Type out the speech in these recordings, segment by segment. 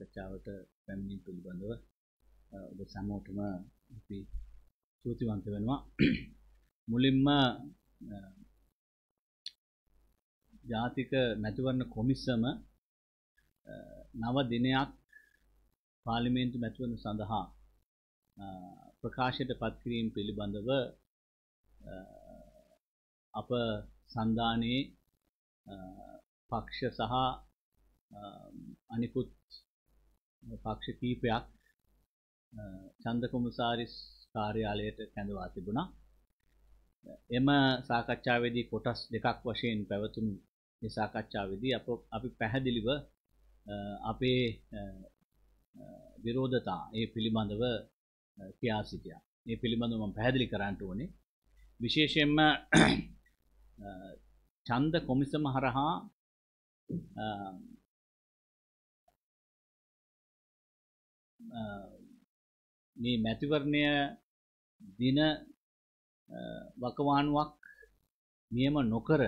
ප්‍රචාවට පැමිණීම පිළිබඳව ඔබ සැමෝටම අපි ස්තුතිවන්ත වෙනවා මුලින්ම ජාතික මැතිවරණ කොමිසම නව දිනයක් පාර්ලිමේන්තු මැතිවරණ සඳහා ප්‍රකාශයට පත්කිරීම පිළිබඳව අප සන්ධානයේ පක්ෂ සහ අනිකුත් පක්ෂ කීපයක් චන්ද කොමසාරිස් කාර්යාලයට කැඳවා තිබුණා. එම සාකච්ඡාවේදී කොටස් දෙකක් වශයෙන් පැවතුණු මේ සාකච්ඡාවේදී අප අපි පැහැදිලිව අපේ විරෝධතා ඒ පිළිබඳව කියා සිටියා. මේ පිළිබඳව මම පැහැදිලි කරන්න ඕනේ. විශේෂයෙන්ම ඡන්ද කොමිසම හරහා මේ මැතිවරණය දින වකවානුවක් නියම නොකර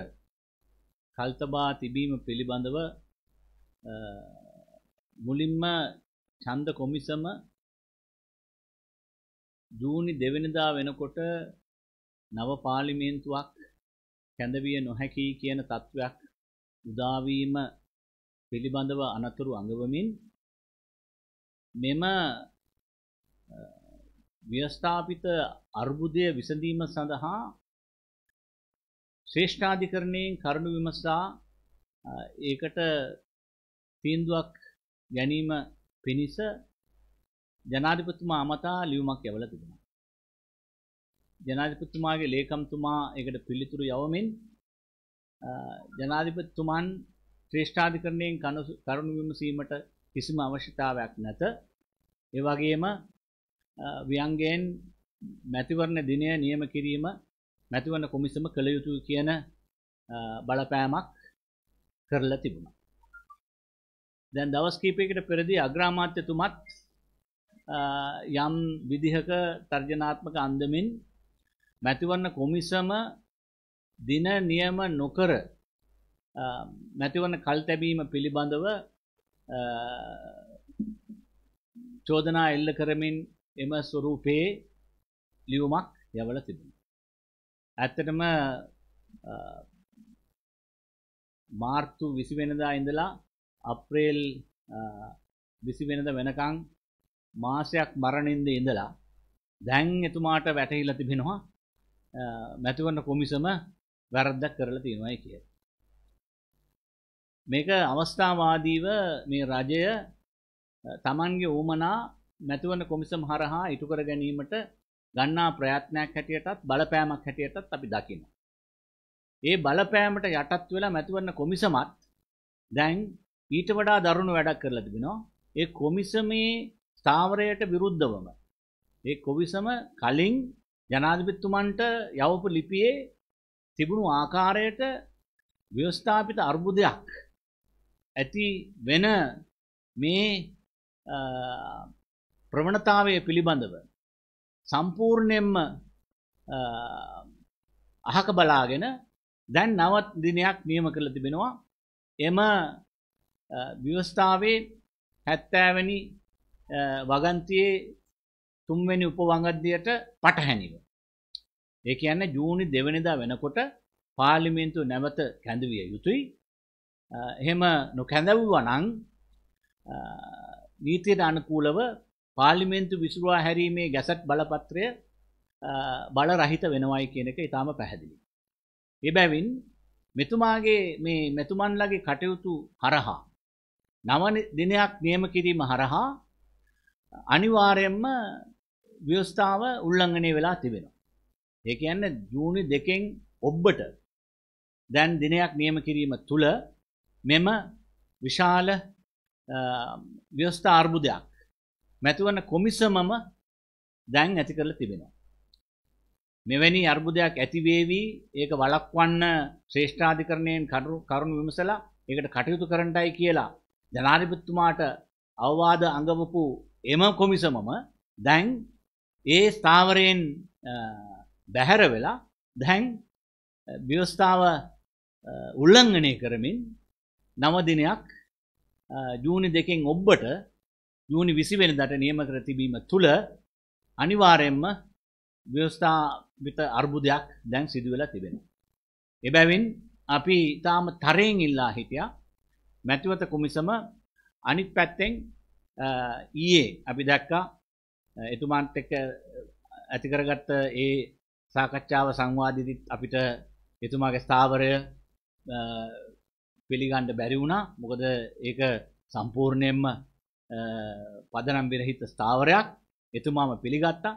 කල්තබා තිබීම පිළිබඳව මුලින්ම ඡන්ද කොමිසම ජූනි දෙවෙනිදා වෙනකොට නව පාර්ලිමේන්තුවක් කැඳවිය නොහැකි කියන තත්වයක් උදාවීම පිළිබඳව අනතුරු අඟවමින් මෙම ව්‍යවස්ථාපිත අර්බුදය විසඳීම සඳහා ශ්‍රේෂ්ඨාධිකරණයෙන් කරුණු විමසා ඒකට තීන්දුවක් ගැනීම පිණිස ජනාධිපතිතුමා අමතා ලියුමක් යවල තිබෙනවා. ජනාධිපතිතුමාගේ ලේකම්තුමා ඒකට පිළිතුරු යවමින් ජනාධිපතිතුමන් ශ්‍රේෂ්ඨාධිකරණයෙන් කරුණු විමසීමට කිසිම අවශ්‍යතාවයක් නැත. ඒ වගේම ව්‍යංගයෙන් මැතිවරණ දිනය නියම කිරීම මැතිවරණ කොමිසම කළ යුතුය කියන බලපෑමක් කරලා තිබුණා. දැන් දවස් කිහිපයකට පෙරදී අග්‍රාමාත්‍යතුමත් යම් විදිහක තර්ජනාත්මක අන්දමින් මැතිවරණ කොමිසම දින නියම නොකර මැතිවරණ කල්තැබීම පිළිබඳව චෝදනා එල්ල කරමින් එම ස්වරූපයේ ලියුමක් යවල තිබුණ. ඇත්තටම මාර්තු විසි වෙනදා ඉඳලා අප්‍රේල් විසි වෙනද වෙනකං මාසයක් මරණින්ද ඉඳලා දැන් එතුමාට වැටහිල තිබෙනවා මැතිවන්න කොමිසම වැරද්දක් කරලා තියෙනවායි කිය. මේක අවස්ථාවාදීව මේ රජය තමන්ගේ ඌමනා නැතිවන කොමිසම් හරහා ඉටු කර ගැනීමට ගන්නා ප්‍රයත්නයක් හැටියටත් බලපෑමක් හැටියටත් අපි දකිනවා. ඒ බලපෑමට යටත් වෙලා මැතිවරණ කොමිසමත් දැන් ඊට වඩා දරුණු වැඩක් කරලා තිබෙනවා. ඒ කොමිසමේ ස්ථාවරයට විරුද්ධවම ඒ කොමිසම කලින් ජනාධිපතිතුමන්ට යවපු ලිපියේ තිබුණු ආකාරයට ව්‍යවස්ථාපිත අර්බුදයක් ඇති වෙන මේ ප්‍රවණතාවය පිළිබඳව සම්පූර්ණයෙන්ම අහක බලාගෙන දැන් නවත් දිනයක් නියම කරල තිබෙනවා එම ව්‍යවස්ථාවේ හැත්තෑවැනි වගන්තියේ තුන්වැනි උපවංගද්දියට පටහැනිව. ඒ කියන්න ජූනි දෙවනිදා වෙනකොට පාලිමේන්තු නැවත කැඳවිය යුතුයි එහෙම නොකැඳැව්වා නං නීතියට අනුකූලව පාර්ලිමේන්තු විසුරවා හැරීමේ ගැසට් බලපත්‍රය බල රහිත වෙනවයි කියන එක ඉතාම පැහැදිලි. එබැවින් මෙතුමාගේ මේ මෙතුමන්ලගේ කටයුතු හරහා නව දිනයක් නියම කිරීම හරහා අනිවාර්යෙන්ම ව්‍යවස්ථාව උල්ලංඝනය වෙලා තිබෙනවා. ඒ කියන්නේ ජූනි දෙකෙන් ඔබ්බට දැන් දිනයක් නියම කිරීම තුළ මෙම විශාල ව්‍යවස්ථා අර්බුදයක් මැතිවන කොමිසමම දැන් ඇති කරලා තිබෙනවා. මෙවැනි අර්බුදයක් ඇතිවේවී ඒක වලක්වන්න ශ්‍රේෂ්ඨාධිකරණයෙන් කරුණු විමසලා ඒකට කටයුතු කරන්නයි කියලා ජනාධිපතිතුමාට අවවාද අඟවපු එම කොමිසමම දැන් ඒ ස්ථාවරයෙන් බැහැර වෙලා දැන් ව්‍යවස්ථාව උල්ලංඝනය කරමින් නවදිනයක් ජූනි දෙකෙන් ඔබ්බට ජූනි විසිවෙන දට නියම කර තිබීම තුළ අනිවාරයෙන්ම ව්‍යවස්ථාවිත අර්බුදයක් දැන් සිදුවෙලා තිබෙන. එබැවින් අපි ඉතාම තරයෙන් ඉල්ලා හිටිය මැතිවත කොමිසම අනිත් පැත්තෙන් ඊයේ අපි දැක්කා එතුමාන්ට එක ඇතිකරගත්ත ඒ සාකච්ඡාව සංවාධිදිත් අපිට එතුමාගේ ස්ථාවරය පිළිගණ්ඩ බැරි වුණා මොකද ඒක සම්පූර්ණයෙන්ම පදනම් විරහිත ස්ථාවරයක් එතුමාම පිළිගත්තා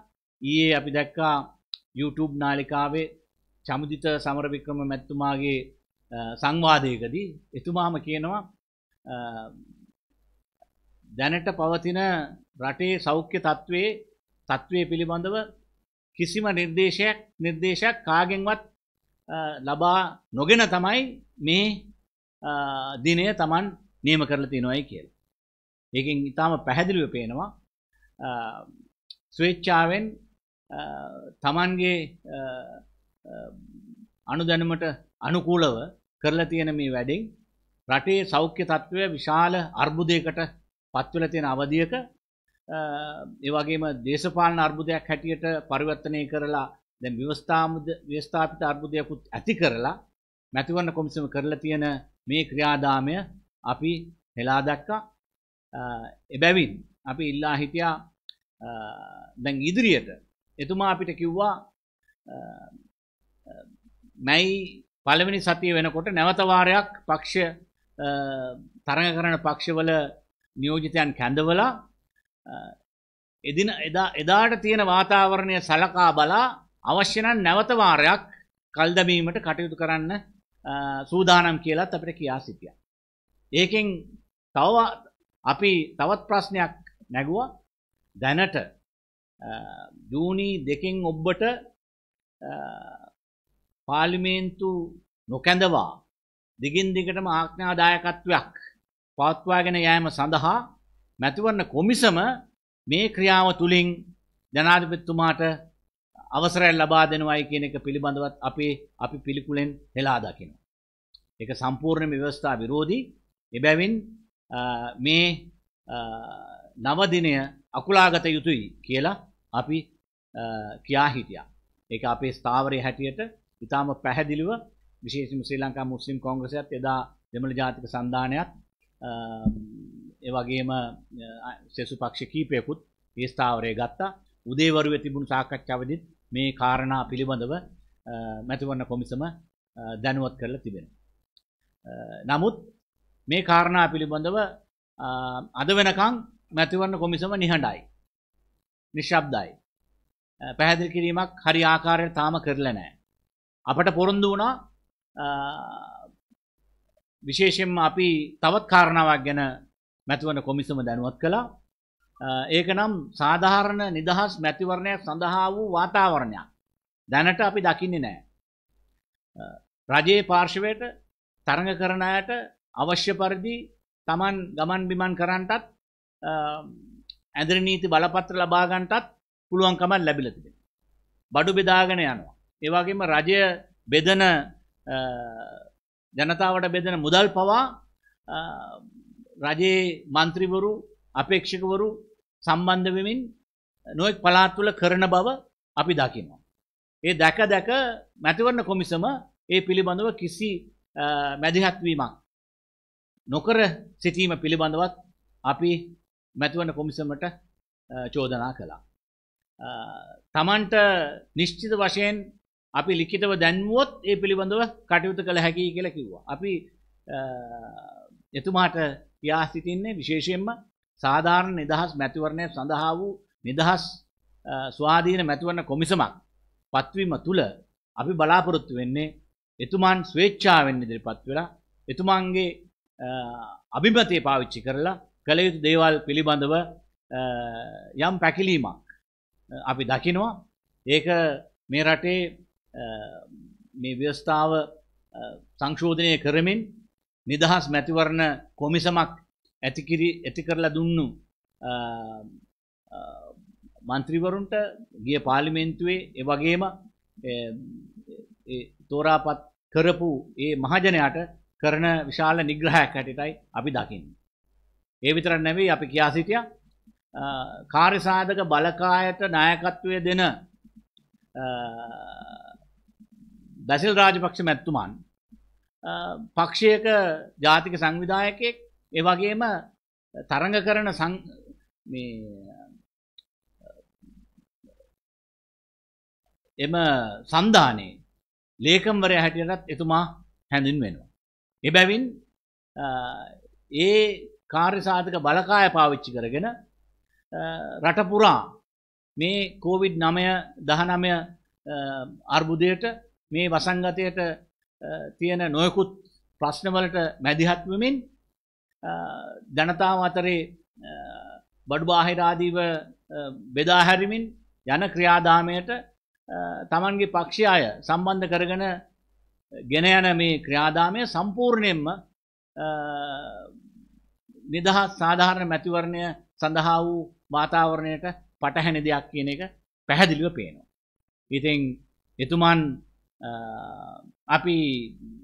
ඊයේ අපි දැක්කා YouTube නාලිකාවේ චමුදිත සමරවික්‍රම මැත්තුමාගේ සංවාදයකදී එතුමාම කියනවා දැනට පවතින රටේ සෞඛ්‍ය තත්ත්වයේ තත්ත්වය පිළිබඳව කිසිම නිර්දේශයක් නිර්දේශයක් කාගෙන්වත් ලබා නොගෙන තමයි මේ දිනය තමන් නියම කරලා තියෙනවයි කියලා. ඒකෙන් ඉතාම පැහැදිලිව පේනවා ස්වේච්ඡාවෙන් තමන්ගේ අනුදැනමට අනුකූලව කරලා තියෙන මේ වැඩෙන් රටේ සෞඛ්‍ය තත්ත්වය විශාල අර්බුදයකට පත්වල තියෙන අවධියක ඒ වගේම දේශපාලන අර්බුදයක් හැටියට පරිවර්තනය කරලා දැන් ව්‍යවස්ථාමුද ව්‍යවස්ථාපිත අර්බුදයකුත් ඇති කරලා මැතිවරණ කොමිසම කරලා තියෙන මේ ක්‍රියාදාමය අපි හෙලා දැක්කා එබැවින් අපි ඉල්ලා හිටියා දැන් ඉදිරියට එතුමා අපිට කිව්වා මැයි පළවෙනි සතිය වෙනකොට නැවතවාරයක් පක්ෂ තරඟ කරන පක්ෂවල නියෝජිතයන් කැඳවලා එදින එදා එදාට තියෙන වාතාවරණය සලකා බලා අවශ්‍ය නම් නැවතවාරයක් කල්දමීමට කටයුතු කරන්න සූදානම් කියලත් අපිට කියා සිටිය. ඒකෙන් තව අපි තවත් ප්‍රශ්නයක් නැගුව දැනට ජූනී දෙකෙන් ඔබ්බට පාලිමේන්තු නොකැඳවා දිගින් දිගටම ආඥාදායකත්වයක් පවත්වාගෙන යෑම සඳහා මැතිවරණ කොමිසම මේ ක්‍රියාව තුළින් ජනාධිපතිතුමාට අවසරැල් ලබා දෙනවායි කියන එක පිළිබඳවත් අපේ අපි පිළිකුලෙන් හෙලා දකින. එක සම්පූර්ණ ව්‍යවස්ථා විරෝධී එබැවින් මේ නවදිනය අකුලාගත යුතුයි කියලා අපි කියා හිටියා. ඒක අපේ ස්ථාවරය හැටියට ඉතාම පැහැදිලිව විශේෂම ශ්‍රී ලංකා මුස්ලිම් කොංග්‍රසයත් එදා දෙමළ ජාතික සන්ධානයත් එවගේම සෙසු පක්ෂ කීපයකුත් ඒ ස්ථාවරය ගත්තා උදේවරුව තිබුණු සාකච්ඡාවදිත් මේ කාරණා පිළිබඳව මැතිවන්න කොමිසම දැනුවත් කරලා තිබෙන. නමුත් මේ කාරණා පිළිබඳව අද වෙනකං මැතිවන්න කොමිසම නිහඬයි. නිශ්ශබ්දයි. පැහැදිල් කිරීමක් හරි ආකාරයට තාම කරලා නෑ. අපට පොරොන්දු වුණා විශේෂයෙන්ම අපි තවත් කාරණාවක් ගැන මැතිවන කොමිසම දැනුවත් කළා ඒක නම් සාධාරණ නිදහස් මැතිවරණයක් සඳහා වූ වාතාවරණයක් දැනට අපි දකින්නේ නෑ. රජයේ පාර්ශවයට තරඟ කරන අයට අවශ්‍ය පරිදි තමන් ගමන් බිමන් කරන්නටත් ඇදිරි නීති බලපත්‍ර ලබාගන්ටත් පුළුවන්කමක් ලැබිලා තිබෙනවා. බඩු බෙදාගෙන යනවා. ඒ වගේම රජය බෙදන ජනතාවට බෙදන මුදල් පවා රජයේ මන්ත්‍රීවරු අපේක්ෂකවරු සම්බන්ධ වෙමින් නොයෙක් පලාත්තුල කරන බව අපි දකිනවා. ඒ දැක දැක මැතිවරණ කොමිසම ඒ පිළිබඳව කිසි මැදිහත්වීමක් නොකර සිටීම පිළිබඳවත් අපි මැතිවන්න කොමිසමට චෝදනා කළා. තමන්ට නිශ්චිත වශයෙන් අපි ලිකිතව දැන්වුවොත් ඒ පිළිබඳව කටයුතු කළ හැකි කියල කිව්වා. අපි එතුමාට යා සිටින්නේ විශේෂයෙන්ම සාධාරණ නිදහස් මැතිවරණය සඳහා වූ නිදහස් ස්වාධීන මැතිවරණ කොමිසමක් පත්වීම තුළ අපි බලාපොරොත්තු වෙන්නේ එතුමාන් ස්වේච්ඡාවෙන් ඉදිරිපත් වෙලා එතුමාන්ගේ අභිමතය පාවිච්චි කරලා කළ යුතු දේවල් පිළිබඳව යම් පැකිලීමක් අපි දකිනවා ඒක මේ රටේ මේ ව්‍යවස්ථාව සංශෝධනය කරමින් නිදහස් මැතිවරණ කොමිසමක් ඇතිකිරි ඇති කරලා දුන්නු මන්ත්‍රීවරුන්ට ගිය පාලිමෙන්න්තුවේ එවගේම තෝරාපත් කරපු ඒ මහජනයාට කරන විශාල නිග්‍රහයක් හැටිටයි අපි දකිින්. ඒ විතර නැවී අපි කියා සිටිය කාරිසාධක බලකායට නායකත්වය දෙන බැසිල් රාජපක්ෂ මැත්තුමාන් පක්ෂයක ජාතික සංවිධායකෙක් ඒ වගේම තරඟ කරන එම සන්ධානයේ ලේකම්වරය හැටියටත් එතුමා හැඳින් වෙනවා. එබැවින් ඒ කාර්යසාධක බලකාය පාවිච්චි කරගෙන රටපුරා මේ කෝවිඩ් නමය දහනමය අර්බුදයට මේ වසංගතයට තියෙන නොයකුත් ප්‍රශ්නවලට මැදිහත්වමින් ජනතාව අතරේ බඩුබාහිරාදීව බෙදාහැරිමින් යන ක්‍රියාදාමයට තමන්ගේ පක්ෂාය සම්බන්ධ කරගෙන ගෙන යන මේ ක්‍රියාදාමය සම්පූර්ණයෙන්ම නිදහස් සාධාරණ මැතිවරණය සඳහා වූ වාතාවරණයට පටහැනි දෙයක් කියන එක පැහැදිලිව පේනවා. ඉතින් එතුමන් අපි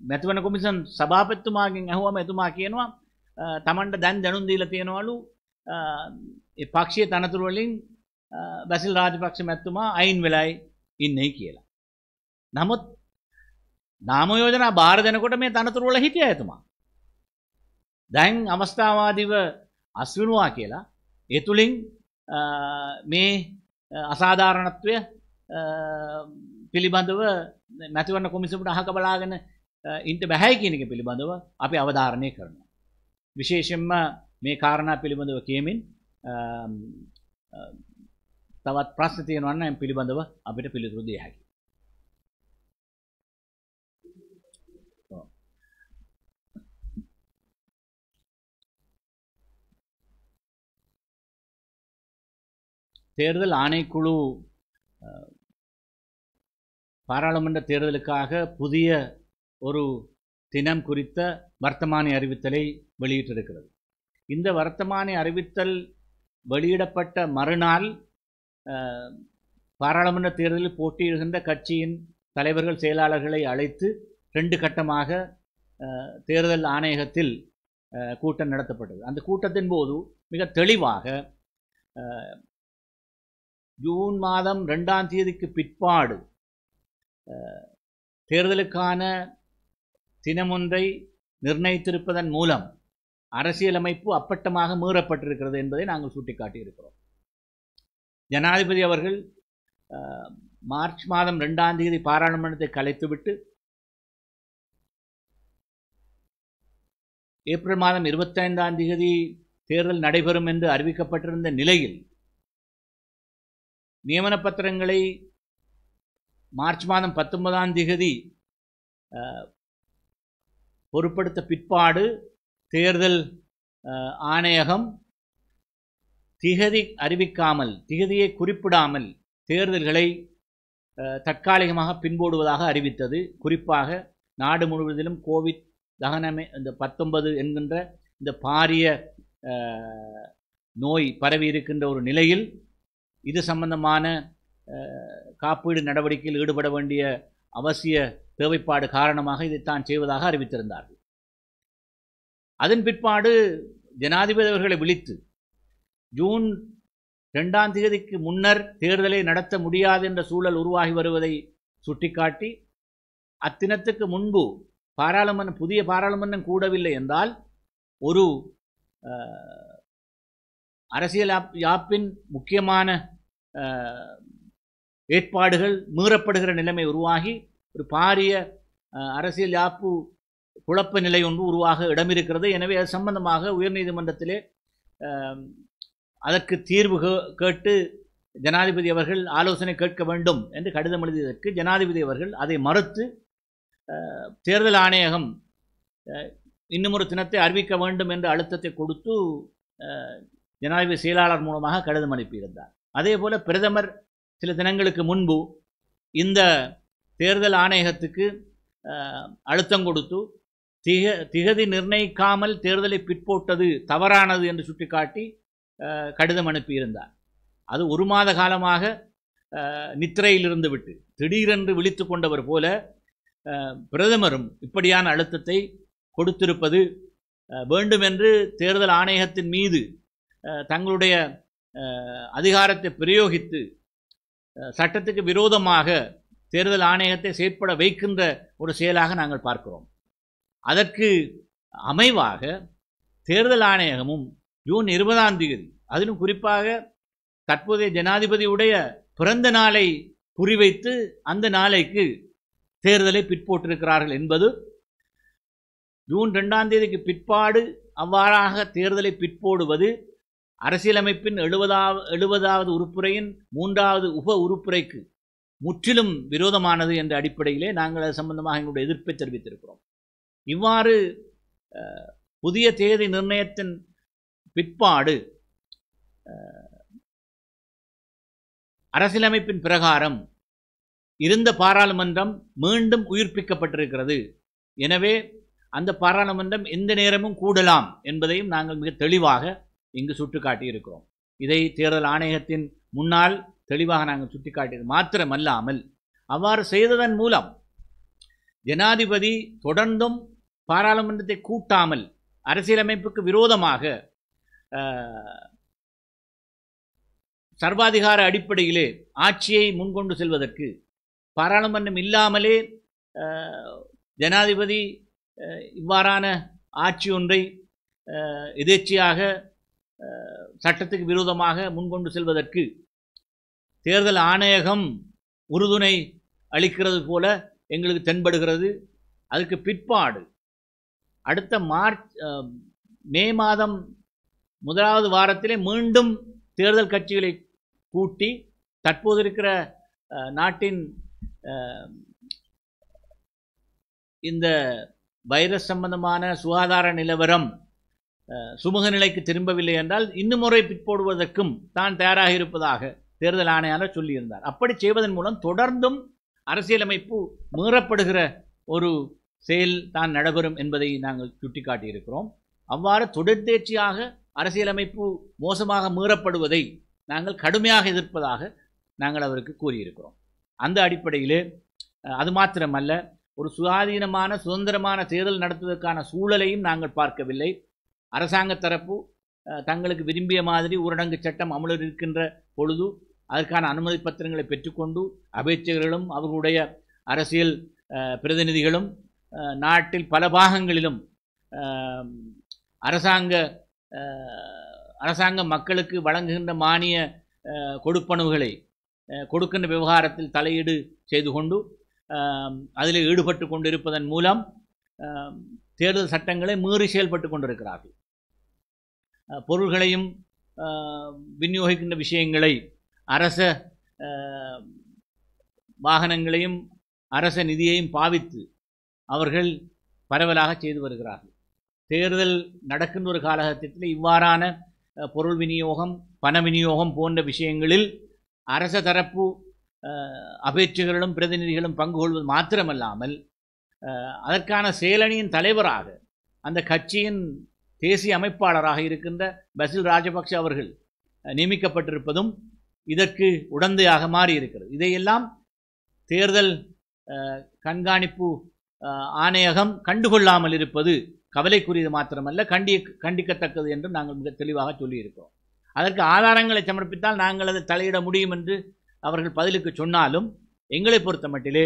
මැතිවන කොමිසන් සභාපත්තුමාගෙන් ඇහුවම එතුමා කියනවා තමන්ට දැන් දැනුන් දීල තියෙනවලු පක්ෂය තනතුරුවලින් බැසිල් රාජපක්ෂ මැත්තුමා අයින් වෙලයි ඉන්නේ කියලා. නමුත් නාමයෝජනා භාර දෙනකොට මේ තනතුරුවල හිටිය ඇතුමා. දැන් අවස්ථාවාදිව අස්වනවා කියලා ඒ තුළින් මේ අසාධාරණත්වය පිළිබඳව මැතිවන්න කොමිසමට අහක බලාගෙන ඉන්ට බැහැයි කියනක පිළිබඳව අපි අවධාරණය කරනවා. විශේෂෙන්ම මේ කාරණා පිළිබඳව කියමින් තවත් ප්‍රශ්න තියෙනවන්න එම් පිළිබඳව අපිට පිළිතුරු දිය හැකි. தேர்தல் ஆணைக்குழு பாராளுமன்ற தேர்தலுக்காக புதிய ஒரு தினம் குறித்த வர்த்தமானி அறிவித்தலை வெளியிட்டிருக்கிறது இந்த வர்த்தமானி அறிவித்தல் வெளியிடப்பட்ட மறுநாள் பாராளுமன்ற தேர்தலில் போட்டியிடுகின்ற கட்சியின் தலைவர்கள் செயலாளர்களை அழைத்து ரெண்டு கட்டமாக தேர்தல் ஆணையகத்தில் கூட்டம் நடத்தப்பட்டது அந்த கூட்டத்தின் போது மிக தெளிவாக ஜூன் மாதம் ரெண்டாம் தேதிக்கு பிற்பாடு தேர்தலுக்கான தினமொன்றை நிர்ணயித்திருப்பதன் மூலம் அரசியலமைப்பு அப்பட்டமாக மீறப்பட்டிருக்கிறது என்பதை நாங்கள் சுட்டிக்காட்டியிருக்கிறோம் ஜனாதிபதி அவர்கள் மார்ச் மாதம் ரெண்டாம் தேதி பாராளுமன்றத்தை கலைத்துவிட்டு ஏப்ரல் மாதம் இருபத்தைந்தாம் தேதி தேர்தல் நடைபெறும் என்று அறிவிக்கப்பட்டிருந்த நிலையில் நியமன பத்திரங்களை மார்ச் மாதம் பத்தொன்பதாம் தேதி பொருட்படுத்த பிற்பாடு தேர்தல் ஆணையகம் திகதி அறிவிக்காமல் திகதியை குறிப்பிடாமல் தேர்தல்களை தற்காலிகமாக பின்போடுவதாக அறிவித்தது குறிப்பாக நாடு முழுவதிலும் கோவிட் தகனமே இந்த பத்தொன்பது என்கின்ற இந்த பாரிய நோய் பரவி இருக்கின்ற ஒரு நிலையில் இது சம்பந்தமான காப்பீடு நடவடிக்கையில் ஈடுபட வேண்டிய அவசிய தேவைப்பாடு காரணமாக இதைத்தான் செய்வதாக அறிவித்திருந்தார்கள் அதன் பிற்பாடு ஜனாதிபதி அவர்களை விழித்து ஜூன் ரெண்டாம் தேதிக்கு முன்னர் தேர்தலை நடத்த முடியாது என்ற சூழல் உருவாகி வருவதை சுட்டிக்காட்டி அத்தினத்துக்கு முன்பு பாராளுமன்றம் புதிய பாராளுமன்றம் கூடவில்லை என்றால் ஒரு அரசியல் யாப்பின் முக்கியமான ஏற்பாடுகள் மீறப்படுகிற நிலைமை உருவாகி ஒரு பாரிய அரசியல் யாப்பு குழப்ப நிலை ஒன்று உருவாக இடமிருக்கிறது எனவே அது சம்பந்தமாக உயர்நீதிமன்றத்திலே அதற்கு தீர்வு கேட்டு ஜனாதிபதி அவர்கள் ஆலோசனை கேட்க வேண்டும் என்று கடிதம் எழுதியதற்கு ஜனாதிபதி அவர்கள் அதை மறுத்து தேர்தல் ஆணையகம் இன்னும் ஒரு தினத்தை அறிவிக்க வேண்டும் என்ற அழுத்தத்தை கொடுத்து ஜனாதிபதி செயலாளர் மூலமாக கடிதம் அனுப்பியிருந்தார் அதே போல் பிரதமர் சில தினங்களுக்கு முன்பு இந்த தேர்தல் ஆணையகத்துக்கு அழுத்தம் கொடுத்து திக திகதி நிர்ணயிக்காமல் தேர்தலை பிற்போட்டது தவறானது என்று சுட்டிக்காட்டி கடிதம் அனுப்பியிருந்தார் அது ஒரு மாத காலமாக நித்திரையில் இருந்து விட்டு திடீரென்று விழித்து கொண்டவர் போல பிரதமரும் இப்படியான அழுத்தத்தை கொடுத்திருப்பது வேண்டுமென்று தேர்தல் ஆணையகத்தின் மீது தங்களுடைய அதிகாரத்தை பிரயோகித்து சட்டத்துக்கு விரோதமாக தேர்தல் ஆணையத்தை செயற்பட வைக்கின்ற ஒரு செயலாக நாங்கள் பார்க்கிறோம் அதற்கு அமைவாக தேர்தல் ஆணையகமும் ஜூன் இருபதாம் தேதி அதிலும் குறிப்பாக தற்போதைய ஜனாதிபதியுடைய பிறந்த நாளை குறிவைத்து அந்த நாளைக்கு தேர்தலை பிற்போட்டிருக்கிறார்கள் என்பது ஜூன் ரெண்டாம் தேதிக்கு பிற்பாடு அவ்வாறாக தேர்தலை பிற்போடுவது அரசியலமைப்பின் எழுபதாவது எழுபதாவது உறுப்புரையின் மூன்றாவது உப உறுப்புரைக்கு முற்றிலும் விரோதமானது என்ற அடிப்படையிலே நாங்கள் அது சம்பந்தமாக எங்களுடைய எதிர்ப்பை தெரிவித்திருக்கிறோம் இவ்வாறு புதிய தேதி நிர்ணயத்தின் பிற்பாடு அரசியலமைப்பின் பிரகாரம் இருந்த பாராளுமன்றம் மீண்டும் உயிர்ப்பிக்கப்பட்டிருக்கிறது எனவே அந்த பாராளுமன்றம் எந்த நேரமும் கூடலாம் என்பதையும் நாங்கள் மிக தெளிவாக இங்கு சுட்டிக்காட்டியிருக்கிறோம் இதை தேர்தல் ஆணையத்தின் முன்னாள் தெளிவாக நாங்கள் சுட்டிக்காட்டியது மாத்திரமல்லாமல் அவ்வாறு செய்ததன் மூலம் ஜனாதிபதி தொடர்ந்தும் பாராளுமன்றத்தை கூட்டாமல் அரசியலமைப்புக்கு விரோதமாக சர்வாதிகார அடிப்படையிலே ஆட்சியை முன்கொண்டு செல்வதற்கு பாராளுமன்றம் இல்லாமலே ஜனாதிபதி இவ்வாறான ஆட்சி ஒன்றை எதேச்சியாக சட்டத்துக்கு விரோதமாக முன்கொண்டு செல்வதற்கு தேர்தல் ஆணையகம் உறுதுணை அளிக்கிறது போல எங்களுக்கு தென்படுகிறது அதுக்கு பிற்பாடு அடுத்த மார்ச் மே மாதம் முதலாவது வாரத்திலே மீண்டும் தேர்தல் கட்சிகளை கூட்டி தற்போது இருக்கிற நாட்டின் இந்த வைரஸ் சம்பந்தமான சுகாதார நிலவரம் சுமூக நிலைக்கு திரும்பவில்லை என்றால் இன்னும் முறை பிற்போடுவதற்கும் தான் தயாராக இருப்பதாக தேர்தல் ஆணையாளர் சொல்லியிருந்தார் அப்படி செய்வதன் மூலம் தொடர்ந்தும் அரசியலமைப்பு மீறப்படுகிற ஒரு செயல் தான் நடைபெறும் என்பதை நாங்கள் சுட்டிக்காட்டியிருக்கிறோம் அவ்வாறு தேர்ச்சியாக அரசியலமைப்பு மோசமாக மீறப்படுவதை நாங்கள் கடுமையாக எதிர்ப்பதாக நாங்கள் அவருக்கு கூறியிருக்கிறோம் அந்த அடிப்படையில் அது மாத்திரமல்ல ஒரு சுயாதீனமான சுதந்திரமான தேர்தல் நடத்துவதற்கான சூழலையும் நாங்கள் பார்க்கவில்லை அரசாங்க தரப்பு தங்களுக்கு விரும்பிய மாதிரி ஊரடங்கு சட்டம் அமலில் இருக்கின்ற பொழுது அதற்கான அனுமதி பத்திரங்களை பெற்றுக்கொண்டு அமைச்சர்களும் அவர்களுடைய அரசியல் பிரதிநிதிகளும் நாட்டில் பல பாகங்களிலும் அரசாங்க அரசாங்கம் மக்களுக்கு வழங்குகின்ற மானிய கொடுப்பனவுகளை கொடுக்கின்ற விவகாரத்தில் தலையீடு செய்து கொண்டு அதில் ஈடுபட்டு கொண்டிருப்பதன் மூலம் தேர்தல் சட்டங்களை மீறி செயல்பட்டு கொண்டிருக்கிறார்கள் பொருள்களையும் விநியோகிக்கின்ற விஷயங்களை அரச வாகனங்களையும் அரச நிதியையும் பாவித்து அவர்கள் பரவலாக செய்து வருகிறார்கள் தேர்தல் நடக்கின்ற ஒரு காலகட்டத்தில் இவ்வாறான பொருள் விநியோகம் பண விநியோகம் போன்ற விஷயங்களில் அரச தரப்பு அபேட்சைகளும் பிரதிநிதிகளும் பங்கு கொள்வது மாத்திரமல்லாமல் அதற்கான செயலணியின் தலைவராக அந்த கட்சியின் தேசிய அமைப்பாளராக இருக்கின்ற பசில் ராஜபக்ஷ அவர்கள் நியமிக்கப்பட்டிருப்பதும் இதற்கு உடந்தையாக மாறி இருக்கிறது இதையெல்லாம் தேர்தல் கண்காணிப்பு ஆணையகம் கண்டுகொள்ளாமல் இருப்பது கவலைக்குரியது மாத்திரமல்ல கண்டி கண்டிக்கத்தக்கது என்று நாங்கள் மிக தெளிவாக சொல்லியிருக்கிறோம் அதற்கு ஆதாரங்களை சமர்ப்பித்தால் நாங்கள் அதை தலையிட முடியும் என்று அவர்கள் பதிலுக்கு சொன்னாலும் எங்களை பொறுத்த மட்டிலே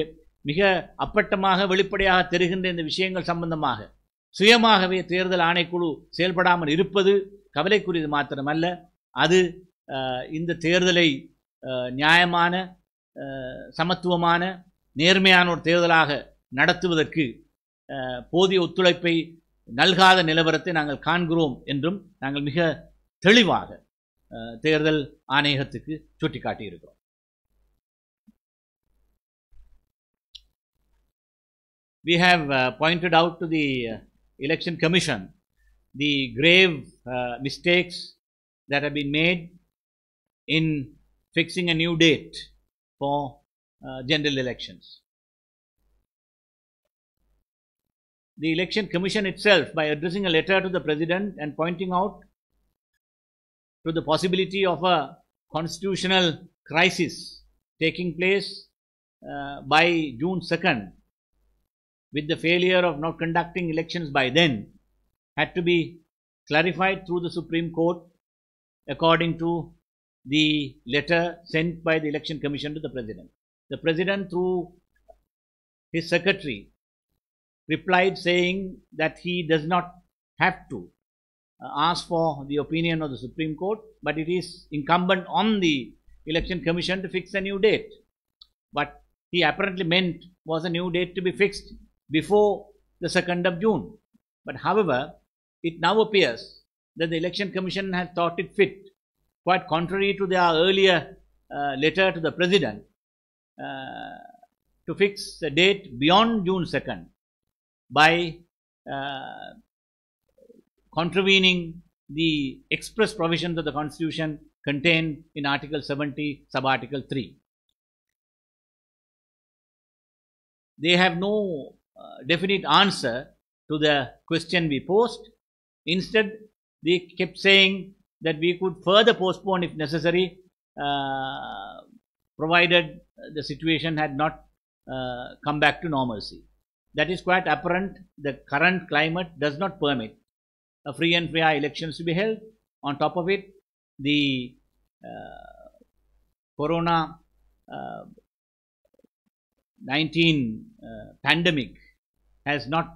மிக அப்பட்டமாக வெளிப்படையாக தெரிகின்ற இந்த விஷயங்கள் சம்பந்தமாக சுயமாகவே தேர்தல் ஆணைக்குழு செயல்படாமல் இருப்பது கவலைக்குரியது மாத்திரமல்ல அது இந்த தேர்தலை நியாயமான சமத்துவமான நேர்மையான ஒரு தேர்தலாக நடத்துவதற்கு போதிய ஒத்துழைப்பை நல்காத நிலவரத்தை நாங்கள் காண்கிறோம் என்றும் நாங்கள் மிக தெளிவாக தேர்தல் ஆணையகத்துக்கு சுட்டிக்காட்டியிருக்கிறோம் we have pointed out to the election commission the grave mistakes that have been made in fixing a new date for uh, general elections. The Election Commission itself, by addressing a letter to the President and pointing out to the possibility of a constitutional crisis taking place uh, by June 2nd, with the failure of not conducting elections by then, had to be clarified through the Supreme Court according to the letter sent by the Election Commission to the President. The President, through his secretary, replied saying that he does not have to uh, ask for the opinion of the Supreme Court, but it is incumbent on the Election Commission to fix a new date. But he apparently meant was a new date to be fixed before the 2nd of June. But however, it now appears that the Election Commission has thought it fit quite contrary to their earlier uh, letter to the president, uh, to fix the date beyond June 2nd by uh, contravening the express provisions of the constitution contained in article 70 sub article 3 they have no uh, definite answer to the question we posed instead they kept saying that we could further postpone if necessary, uh, provided the situation had not uh, come back to normalcy. That is quite apparent. The current climate does not permit a free and fair elections to be held. On top of it, the uh, corona uh, 19 uh, pandemic has not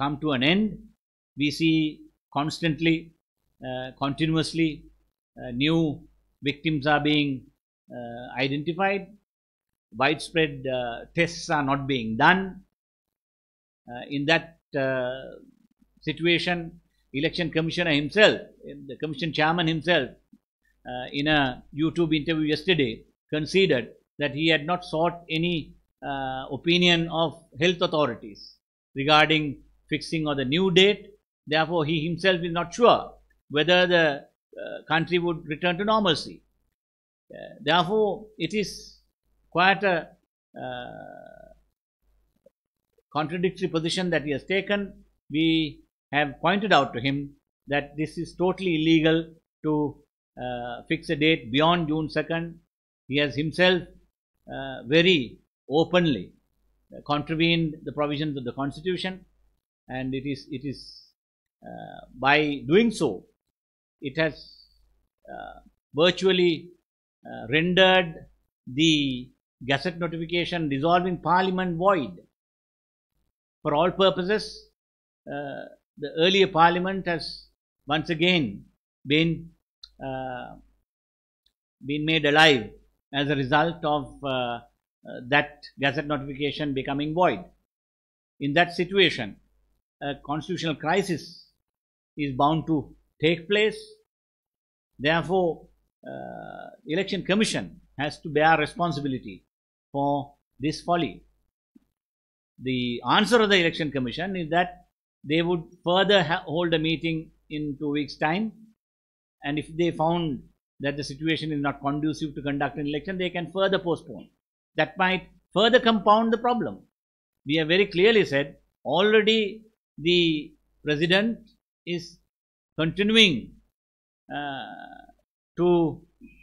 come to an end. We see constantly uh, continuously uh, new victims are being uh, identified widespread tests are not being done in that situation election commissioner himself the commission chairman himself in a youtube interview yesterday conceded that he had not sought any uh, opinion of health authorities regarding fixing of the new date. Therefore, he himself is not sure whether the uh, country would return to normalcy. Uh, therefore, it is quite a uh, contradictory position that he has taken. We have pointed out to him that this is totally illegal to uh, fix a date beyond June 2nd. He has himself uh, very openly uh, contravened the provisions of the constitution and it is it is by doing so it has uh, virtually uh, rendered the Gazette notification dissolving parliament void. For all purposes, uh, the earlier parliament has once again been uh, been made alive as a result of uh, uh, that gazette notification becoming void. In that situation, a constitutional crisis is bound to take place. Therefore, uh, election commission has to bear responsibility for this folly. The answer of the election commission is that they would further hold a meeting in two weeks' time, and if they found that the situation is not conducive to conduct an election, they can further postpone. That might further compound the problem. We have very clearly said already the president is continuing uh, to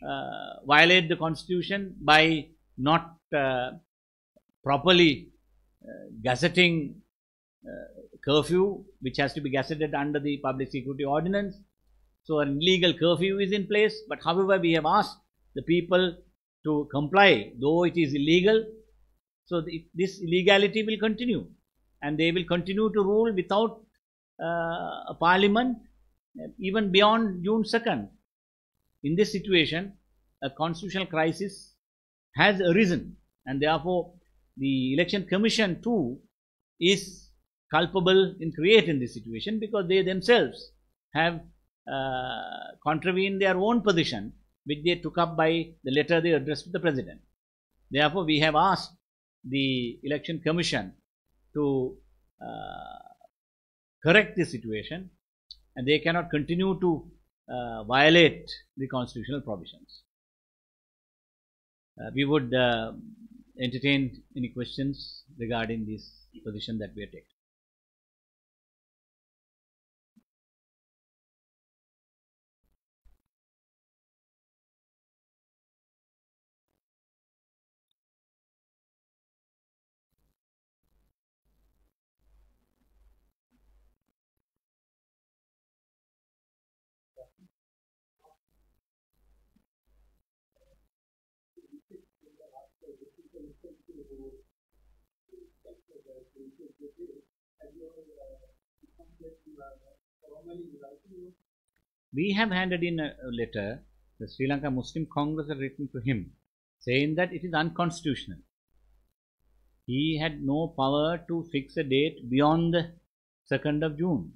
uh, violate the constitution by not uh, properly uh, gazetting uh, curfew which has to be gazetted under the public security ordinance so an illegal curfew is in place but however we have asked the people to comply though it is illegal so the, this illegality will continue and they will continue to rule without uh, a parliament even beyond June 2nd. In this situation, a constitutional crisis has arisen and therefore the election commission too is culpable in creating this situation because they themselves have uh, contravened their own position which they took up by the letter they addressed to the president. Therefore, we have asked the election commission to uh, correct this situation and they cannot continue to uh, violate the constitutional provisions. Uh, we would uh, entertain any questions regarding this position that we are taking. We have handed in a letter, the Sri Lanka Muslim Congress had written to him, saying that it is unconstitutional. He had no power to fix a date beyond the 2nd of June.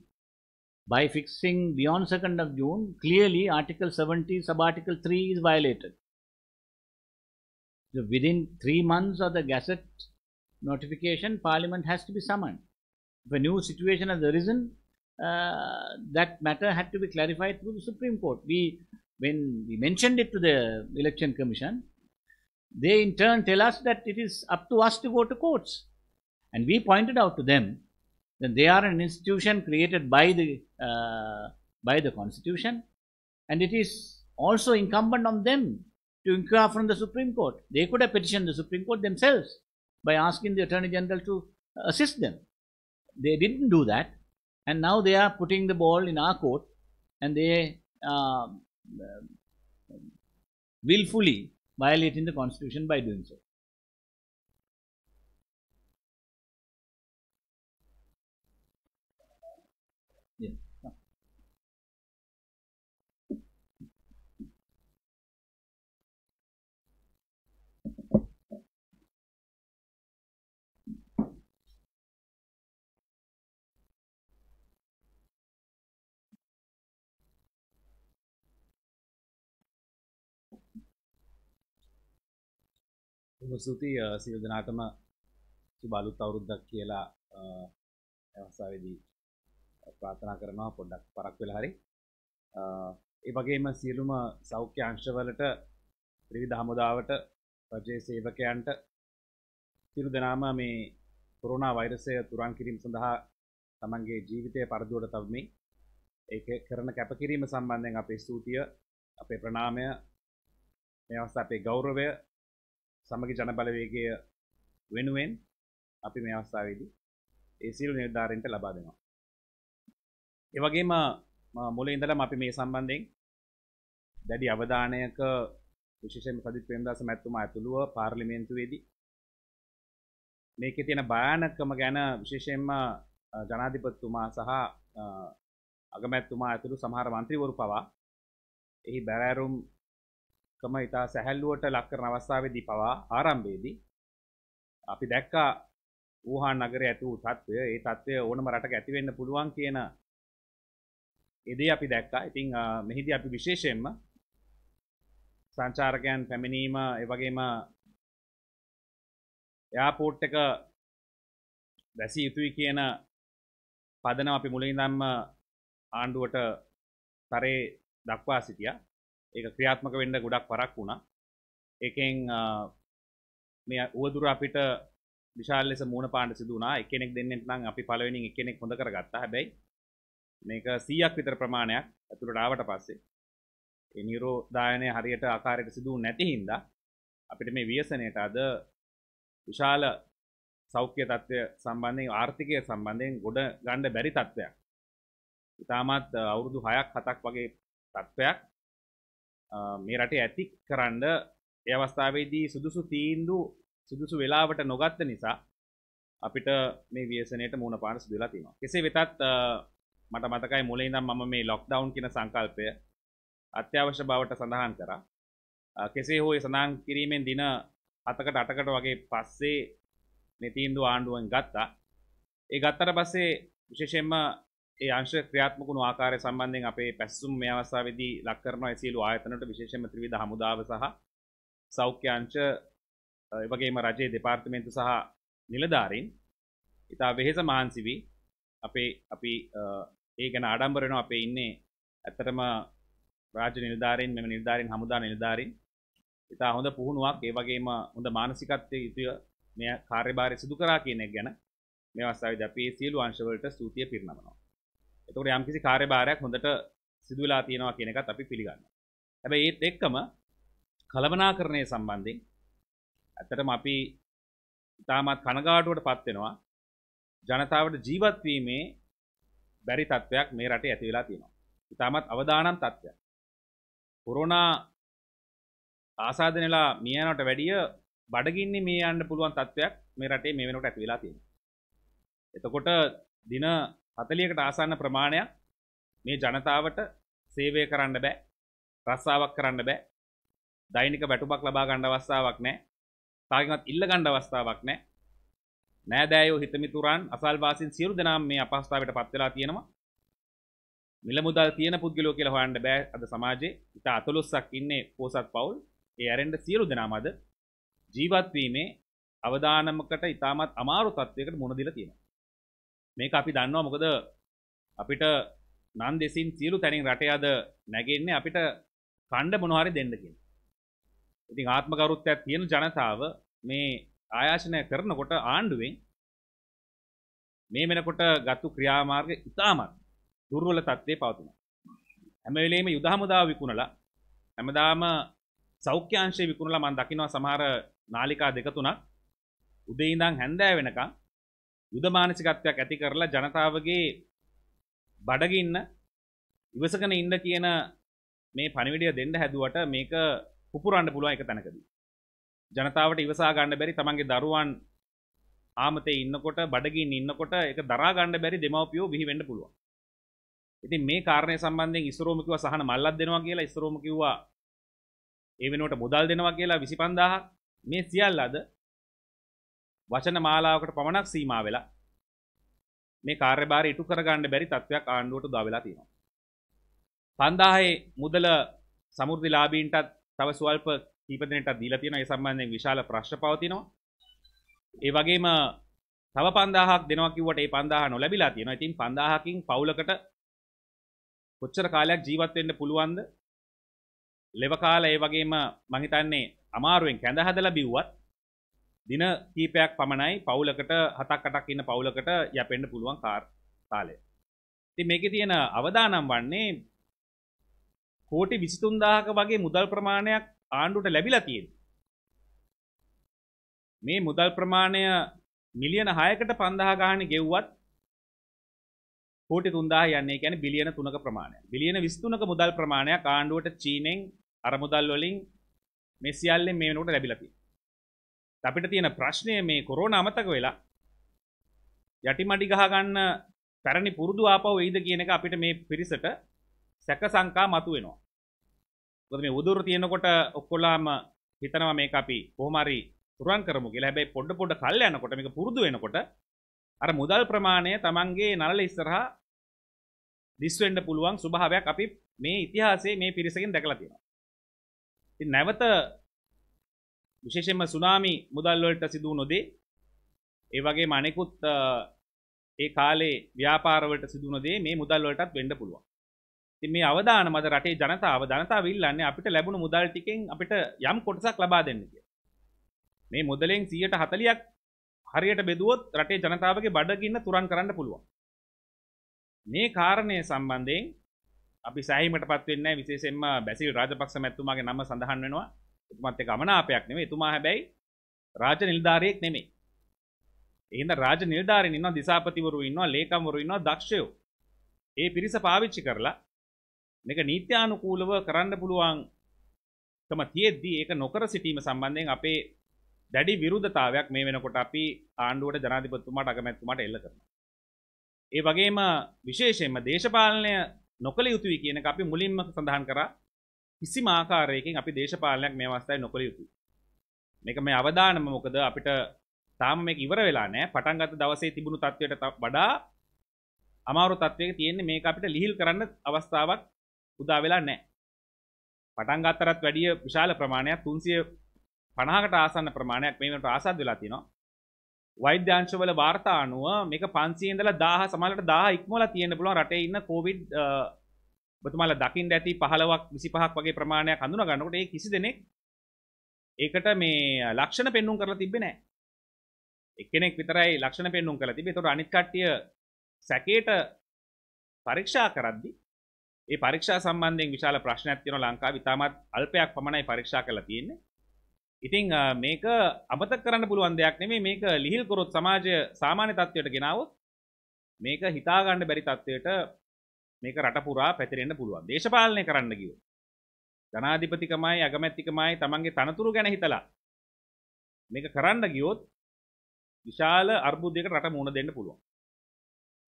By fixing beyond 2nd of June, clearly Article 70 sub Article 3 is violated. So within three months of the Gazette notification, Parliament has to be summoned. If a new situation has arisen, uh, that matter had to be clarified through the Supreme Court. We, when we mentioned it to the Election Commission, they in turn tell us that it is up to us to go to courts. And we pointed out to them that they are an institution created by the, uh, by the Constitution and it is also incumbent on them to inquire from the Supreme Court. They could have petitioned the Supreme Court themselves by asking the Attorney General to uh, assist them. They didn't do that, and now they are putting the ball in our court, and they uh, willfully violating the Constitution by doing so. Yeah. ස්තුති සිල් දෙනාටම සුබලුත් අවුරුද්දක් කියලා අවසාවේදී ප්‍රාර්ථනා කරනවා පොඩ්ඩක් පරක් වෙලා හරි ඒ වගේම සියලුම සෞඛ්‍ය අංශවලට ත්‍රිවිධ හමුදාවට රජයේ සේවකයන්ට සියලු දෙනාම මේ කොරෝනා වෛරසය තුරන් කිරීම සඳහා තමන්ගේ ජීවිතය පරදුවට තබමින් ඒක කරන කැපකිරීම සම්බන්ධයෙන් අපේ ස්තුතිය අපේ ප්‍රණාමය මේ අවස්ථාවේ අපේ ගෞරවය සමග ජනබලවේගය වෙනුවෙන් අපි මේ අවස්ථාවේදී ඒ සියලු නිර්ධාරීන්ට ලබා දෙනවා. ඒ වගේම මුලින් ඉඳලම අපි මේ සම්බන්ධයෙන් දැඩි අවධානයක විශේෂයෙන් සජිත් ප්‍රේමදාස මැතිතුමා ඇතුළුව පාර්ලිමේන්තුවේදී මේකේ තියෙන භයානකම ගැන විශේෂයෙන්ම ජනාධිපතිතුමා සහ අගමැතිතුමා ඇතුළු සමහර മന്ത്രിවරු පවා එහි බැරෑරුම් කම ඉතා සැහැල්ලුවට ලක් කරන අවස්ථාවේදී පවා ආරම්භයේදී අපි දැක්කා වූහාන් නගරයේ ඇති වූ තත්ත්වය ඒ තත්ත්වය ඕනම රටක ඇති වෙන්න පුළුවන් කියන එදේ අපි දැක්කා. ඉතින් මෙහිදී අපි විශේෂයෙන්ම සංචාරකයන් පැමිණීම ඒ වගේම එයාපෝට් එක දැසිය යුතුයි කියන පදනම අපි මුලින්දම්ම ආණ්ඩුවට තරේ දක්වා සිටියා. ඒක ක්‍රියාත්මක වෙන්න ගොඩක් වරක් වුණා ඒකෙන් මේ උවදුර අපිට විශාල ලෙස මූණ පාන්න සිදු වුණා එක්කෙනෙක් දෙන්නෙක් නම් අපි පළවෙනියෙන් එක්කෙනෙක් හොඳ කරගත්තා හැබැයි මේක 100ක් විතර ප්‍රමාණයක් ඇතුළට ආවට පස්සේ ඒ නිරෝධායනය හරියට ආකාරයට සිදු නැති හින්දා අපිට මේ ව්‍යසනයට අද විශාල සෞඛ්‍ය තත්ත්වය සම්බන්ධයෙන් ආර්ථිකය සම්බන්ධයෙන් ගොඩ ගණ්ඩ බැරි තත්ත්වයක් ඉතාමත් අවුරුදු හයක් හතක් වගේ තත්ත්වයක් මේ රටේ ඇති කරන්න අවස්ථාවේදී සුදුසු තීන්දු සුදුසු වෙලාවට නොගත්ත නිසා අපිට මේ වියසනයට මුණ පාන සිදුලා තියෙනවා. කෙසේ වෙතත් මට මතකයි මුලින් ඉඳන් මම මේ ලොක්ඩවුන් කියන සංකල්පය අත්‍යවශ්‍ය බවට සඳහන් කරා. කෙසේ හෝ ඒ සඳහන් කිරීමෙන් දින 7කට 8කට වගේ පස්සේ මේ තීන්දුව ආණ්ඩුවෙන් ගත්තා. ඒ ගත්තට පස්සේ විශේෂයෙන්ම ඒ අංශ ක්‍රියාත්මක වුණු ආකාරය සම්බන්ධයෙන් අපේ පැසසුම් මේ අවස්ථාවේදී ලක් කරනවා ඒ සියලු ආයතනවලට විශේෂයෙන්ම ත්‍රිවිධ හමුදාව සහ සෞඛ්‍ය අංශ ඒ වගේම රජයේ දෙපාර්තමේන්තු සහ නිලධාරීන් ඉතා වෙහෙස මහන්සි වී අපේ අපි ඒ ගැන ආඩම්බර වෙනවා අපේ ඉන්නේ ඇත්තටම රාජ්‍ය නිලධාරීන් මෙම නිලධාරීන් හමුදා නිලධාරීන් ඉතා හොඳ පුහුණුවක් ඒ වගේම හොඳ මානසිකත්වයේ යුතුව මේ කාර්යභාරය සිදු කරා කියන එක ගැන මේ අවස්ථාවේදී අපි සියලු අංශවලට ස්තුතිය පිරිනමනවා එතකොට යම්කිසි කාර්යභාරයක් හොඳට සිදුවලා තියෙනවා කියන එකත් අපි පිළිගන්නවා. හැබැයි ඒත් එක්කම කලමනාකරණය සම්බන්ධයෙන් ඇත්තටම අපි ඉතාමත් කනගාටුවටපත් වෙනවා. ජනතාවට ජීවත් වීමේ බැරි තත්ත්වයක් මේ රටේ ඇති වෙලා තියෙනවා. ඉතාමත් අවදානම් තත්ත්වයක්. කොරෝනා ආසාදනලා මිය යනට වැඩිය බඩගින්නේ මිය යන්න පුළුවන් තත්ත්වයක් මේ රටේ මේ වෙනකොට ඇති වෙලා තියෙනවා. එතකොට දින හතලියකට ආසන්න ප්‍රමාණයක් මේ ජනතාවට සේවය කරන්න බෑ රස්සාාවක් කරන්න බෑ දෛනික වැටුපක් ලබා ගණ්ඩ අවස්ථාවක් නෑ තාගමත් ඉල්ල ගණ්ඩ අවස්ථාවක් නෑ නෑදෑයෝ හිතමිතුරන් අසල්වාසින් සියරු දෙනම් මේ අපහස්ථාවට පත්වෙලා තියෙනවා මිල මුදල් තියෙන පුද්ගලෝ කියලා හොයන්න බෑ අද සමාජයේ ඉතා අතලොස්සක් ඉන්නේ පෝසත් පවුල් ඒ ඇරෙන්ඩ සියලු දෙනාම අද ජීවත්වීමේ අවදානමකට ඉතාමත් අමාරු තත්ත්වයකට මුණ දීලා තියෙනවා මේක අපි දන්නවා මොකද අපිට නන් දෙසින් සියලු තැනින් රටේ අද නැගෙන්නේ අපිට කණ්ඩ මොනවාරි දෙන්නකින්. ඉතින් ආත්මකරුත්තයක් තියෙන ජනතාව මේ ආයාශනය කරනකොට ආණ්ඩුවෙන් මේ වෙනකොට ගත්තු ක්‍රියාමාර්ග ඉතාමත් දුර්වල තත්ත්වයේ පවතිනවා. හැම වෙලේම යුද හමුදාව විකුණලා හැමදාම සෞඛ්‍ය අංශය විකුණලා මම දකිනවා සමහර නාලිකා දෙක තුනක් උදේ ඉඳන් හැන්දෑ වෙනකන් යුද මානසිකත්වයක් ඇති කරලා ජනතාවගේ බඩගින්න ඉවසකන ඉන්න කියන මේ පණිවිඩය දෙන්න හැදුවට මේක පුපුරන්න පුළුවන් එක තැනකදී. ජනතාවට ඉවසා ගන්න බැරි තමන්ගේ දරුවන් ආමතේ ඉන්නකොට බඩගින් ඉන්නකොට එක දරා ගන්න බැරි දෙමව්පියෝ බිහි වෙන්න පුළුවන්. ඉතින් මේ කාරණය සම්බන්ධයෙන් ඉස්රෝම කිව්වා සහන මල්ලක් දෙනවා කියලා ඉස්රෝම කිව්වා ඒ වෙනුවට මුදල් දෙනවා කියලා 25000 මේ සියල්ල අද වචන මාලාවකට පමණක් සීමා වෙලා මේ කාර්යභාරය ඉටු කරගන්න බැරි තත්ත්වයක් ආණ්ඩුවට උදා වෙලා තියෙනවා. 5000 මුදල සමෘද්ධිලාභීන්ටත් තව ස්වල්ප කීප දෙනෙක්ටත් දීලා තියෙනවා. ඒ සම්බන්ධයෙන් විශාල ප්‍රශ්න පවතිනවා. ඒ වගේම තව 5000ක් දෙනවා කිව්වට ඒ 5000 නොලැබිලා තියෙනවා. ඉතින් 5000කින් පවුලකට කොච්චර කාලයක් ජීවත් වෙන්න පුළුවන්ද? ලෙව කාලා ඒ වගේම මං හිතන්නේ අමාරුවෙන් කැඳ හදලා බිව්වත් දින කීපයක් පමණයි පවුලකට හතක් අටක් ඉන්න පවුලකට යැපෙන්න්න පුළුවන් කාර් කාලය ති මේක තියෙන අවදානම් වන්නේ කෝටි විසිතුන්දාහක වගේ මුදල් ප්‍රමාණයක් ආණ්ඩුට ලැබිලා තියෙන මේ මුදල් ප්‍රමාණය මිලියන හයකට පන්දාහගාන ගෙව්වත් කෝටි තුන්දා යන්නේ ැන බිලියන තුනක ප්‍රමාණය බිලියන විස්තුනක මුදල් ප්‍රමාණයක් ආණ්ඩුවට චීනෙන් අරමුදල් වලින් මෙසිියල්ලෙන් මේනකට ලැබිලතිී අපිට තියෙන ප්‍රශ්නය මේ කොරෝණ අමතක වෙලා යටිමඩි ගහගන්න පැරණි පුරුදු ආපව වෙයිද කියන එක අපිට මේ පිරිසට සැක සංකා මතු වෙනවා. මොකද මේ උදුර තියෙනකොට ඔක්කොලාම හිතනවා මේක අපි කොහොම හරි තුරන් කරමු කියලා. හැබැයි පොඩ පොඩ කල් යනකොට මේක පුරුදු වෙනකොට අර මුදල් ප්‍රමාණය Tamange නළල ඉස්සරහා දිස් වෙන්න පුළුවන් ස්වභාවයක් අපි මේ ඉතිහාසයේ මේ පිරිසකින් දැකලා තියෙනවා. ඉතින් නැවත විශේෂෙන්ම සුනාමි මුදල්වලට සිදු නොදේ ඒ වගේ මනෙකුත් ඒ කාලේ ව්‍යාපාරවලට සිදුනදේ මේ මුදල්වලටත් වෙන්ඩ පුළුවන් ති මේ අවදාන මද රටේ ජනතාව ජනතාව විල්ලන්නේ අපිට ලැබුණු මුදල් ටිකෙන් අපිට යම් කොටසක් ලබා දෙන්නක මේ මුදලෙන් සියයට හතලියක් හරියට බෙදුවොත් රටේ ජනතාවගේ බඩගින්න තුරන් කරන්න පුළුවන් මේ කාරණය සම්බන්ධයෙන් අපි සෑහිමට පත්වෙන්න විශේෂෙන්ම බැසිල් රාජපක්ෂ මැත්තුමාගේ නම සඳහන් වෙනවා එතුමත් එක අමනාපයක් නෙමෙයි එතුමා හැබැයි රාජ්‍ය නිලධාරියෙක් නෙමෙයි එහෙනම් රාජ්‍ය නිලධාරීන් ඉන්නවා දිසාපතිවරු ඉන්නවා ලේකම්වරු ඉන්නවා දක්ෂයෝ ඒ පිරිස පාවිච්චි කරලා මේක නීත්‍යානුකූලව කරන්න පුළුවන්කම තියෙද්දී ඒක නොකර සිටීම සම්බන්ධයෙන් අපේ දැඩි විරුද්ධතාවයක් මේ වෙනකොට අපි ආණ්ඩුවට ජනාධිපතිතුමාට අගමැතිතුමාට එල්ල කරනවා ඒ වගේම විශේෂයෙන්ම දේශපාලනය නොකළ යුතුයි කියන එක අපි මුලින්ම සඳහන් කරා කිසි මාකාරයකින් අපි දේශපාලනයක් මේ අවස්ථයි නොකළ යුතු මේක මේ අවධානම මොකද අපිට තාම මේ ඉවර වෙලා නෑ පටන්ගත දවසේ තිබුණු තත්වයට වඩා අමාරු තත්වයක තියෙන්නේ මේක අපිට ලිහිල් කරන්න අවස්ථාවක් උදා වෙලා නෑ පටන්ගත්තරත් වැඩිය විශාල ප්‍රමාණයක් තුන්සිය පනාහකට ආසන්න ප්‍රමාණයක් මේමට ආසාද වෙලා තිනවා වෛද්‍යංශවල වාර්තා අනුව මේක පන්සියෙන්දල දාහ සමලට දා ඉක්මල තියෙන පුළුවන් රටේ ඉන්න කෝවිඩ් බතුමාල දකිින් ඇති පහලවක් විසි පහක් වගේ ප්‍රමාණයක් හඳුන ගන්නකොට ඒ කිසි දෙනෙක් ඒකට මේ ලක්ෂණ පෙන්නුම් කරලා තිබෙන එකනෙක් විතරයි ලක්ෂණ පෙන්නුම් කළ තිබේ තොට අනිත්කට්ටිය සැකේට පරීක්ෂා කරද්දි ඒ පරීක්ෂා සම්බන්ධයෙන් විශාල ප්‍රශ්නයක් තියෙනවා ලංකාව ඉතාමත් අල්පයක් පමණයි පරීක්ෂා කරලා තියෙන්නේ ඉතින් මේක අමතක කරන්න පුළුවන් දෙයක් නෙමෙයි මේක ලිහිල් කරොත් සමාජය සාමාන්‍ය තත්ත්වයට ගෙනාවොත් මේක හිතා ගන්න බැරි තත්ත්වයට මේක රට පුරා පැතිරෙන්න පුළුවන් දේශපාලනය කරන්න කිව ජනාධිපතිකමයි අගමැත්තිකමයි තමන්ගේ තනතුරු ගැන හිතලා මේක කරන්න ගියොත් විශාල අර්බුද්ධයකට රට මුණ දෙන්න පුළුවන්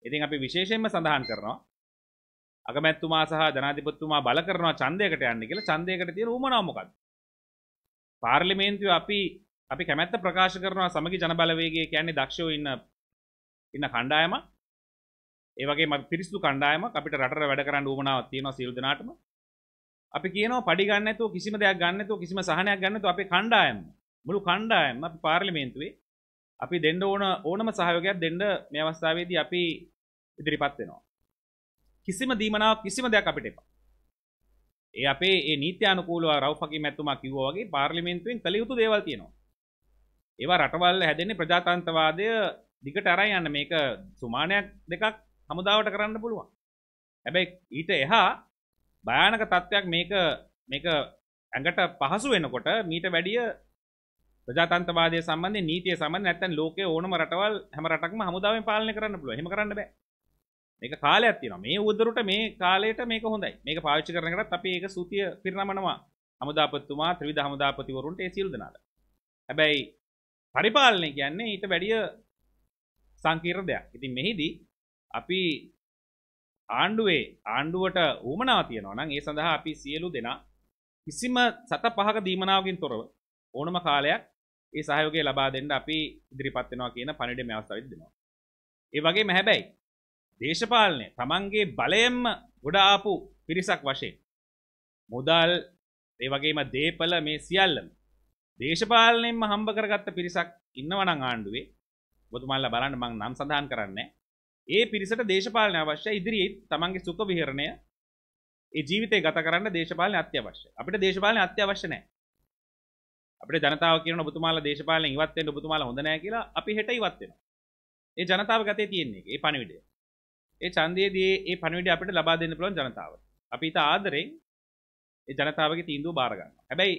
ඉතින් අපි විශේෂයෙන්ම සඳහන් කරනවා අගමැත්තුමා සහ ජනාධිපතිතුමා බල කරනවා ඡන්දයකට යන්න කියලා ඡන්දයකට තියෙන උමනාව මොකක්ද? පාර්ලිමේන්තුව අපි අපි කැමැත්ත ප්‍රකාශ කරනවා සමගි ජනබලවේගය කියන්නේ දක්ෂෝ ඉන්න ඉන්න කණ්ඩායමක්. ඒවගේ පිරිසු කණ්ඩායම අපිට රට වැඩ කරන්න ූමනාව තියෙන සිල්දනාටම අපි කියන පඩිගන්නතු කිසිම දෙයක් ගන්නතු කිසිම සහනයක් ගන්නතු අපි කණ්ඩායම් මුළු කණ්ඩායම් අපි පාර්ලිමේන්තුවේ අපි දෙන්න ඕන ඕනම සහයෝගයක් දෙන්න මේ අවස්ථාවේදී අපි ඉදිරිපත් වෙනවා. කිසිම දීමනාවක් කිසිම දෙයක් අපිට එපා. ඒ අපේ ඒ නීත්‍යානුකූලව රවුෆකි මැතිතුමා කිව්වා වගේ පාර්ලිමේන්තුවෙන් කළ යුතු දේවල් තියෙනවා. ඒවා රටවල් හැදෙන්නේ ප්‍රජාතන්ත්‍රවාදය දිගට අරන් යන්න මේක සුමානයක් දෙකක් හමුදාවට කරන්න පුළුවන් හැබැයි ඊට එහා භයානක තත්ත්වයක් මේක මේක ඇඟට පහසු වෙනකොට මීට වැඩිය ප්‍රජාතන්තවාදය සම්බන්ධ නීතිය සමන් ඇත්තන් ලෝක ඕනම රටවල් හැම රටක්ම හමුදාවෙන් පාලනය කරන්න පුළුව හෙම කරන්න බෑ මේක කාලයක් තියෙනවා මේ උදරට මේ කාලයට මේක හොඳයි මේක පාවිච්චි කරනකටත් අපි ඒක සූතිය පිරිනමනවා හමුදාපත්තුමා ත්‍රිවිධ හමුදාපතිවරුන්ට ඒ සියලු දෙනාට හැබැයි පරිපාලනය කියන්නේ ඊට වැඩිය සංකීර්ණ දෙයක්. ඉතින් මෙහිදී අපි ආණ්ඩුවේ ආණ්ඩුවට ඌමනාව තියෙනවා නම් ඒ සඳහා අපි සියලු දෙනා කිසිම සත පහක දීමනාවකින් තොරව ඕනම කාලයක් ඒ සහයෝගය ලබා දෙන්න අපි ඉදිරිපත් වෙනවා කියන පණිවිඩය මේ අවස්ථාවෙත් දෙනවා. ඒ වගේම හැබැයි දේශපාලනය Tamanගේ බලයෙන්ම ගොඩ ආපු පිරිසක් වශයෙන් මුදල් ඒ වගේම දේපල මේ සියල්ලම දේශපාලනයෙන්ම හම්බ කරගත්ත පිරිසක් ඉන්නවා නම් ආණ්ඩුවේ ඔබතුමාලා බලන්න මම නම් සඳහන් කරන්නේ ඒ පිරිසට දේශපාලන අවශ්‍ය ඉදිරියේ තමන්ගේ සුක විහරණය ඒ ජීවිතය ගත කරන්න දේශපාලන අත්‍යවශ්‍ය අපිට දේශපාලන අත්‍යවශ්‍ය නෑ අපිට ජනතාව කියන ඔබතුමාලා දේශපාලන ඉවත් වෙන්න ඔබතුමාලා හොඳ නෑ කියලා අපි හෙට ඉවත් වෙනවා ඒ ජනතාව ගතේ තියෙන එක ඒ පණිවිඩය ඒ ඡන්දයේදී ඒ පණිවිඩය අපිට ලබා දෙන්න පුළුවන් ජනතාවට අපි ඊට ආදරෙන් ඒ ජනතාවගේ තීන්දුව බාර ගන්නවා හැබැයි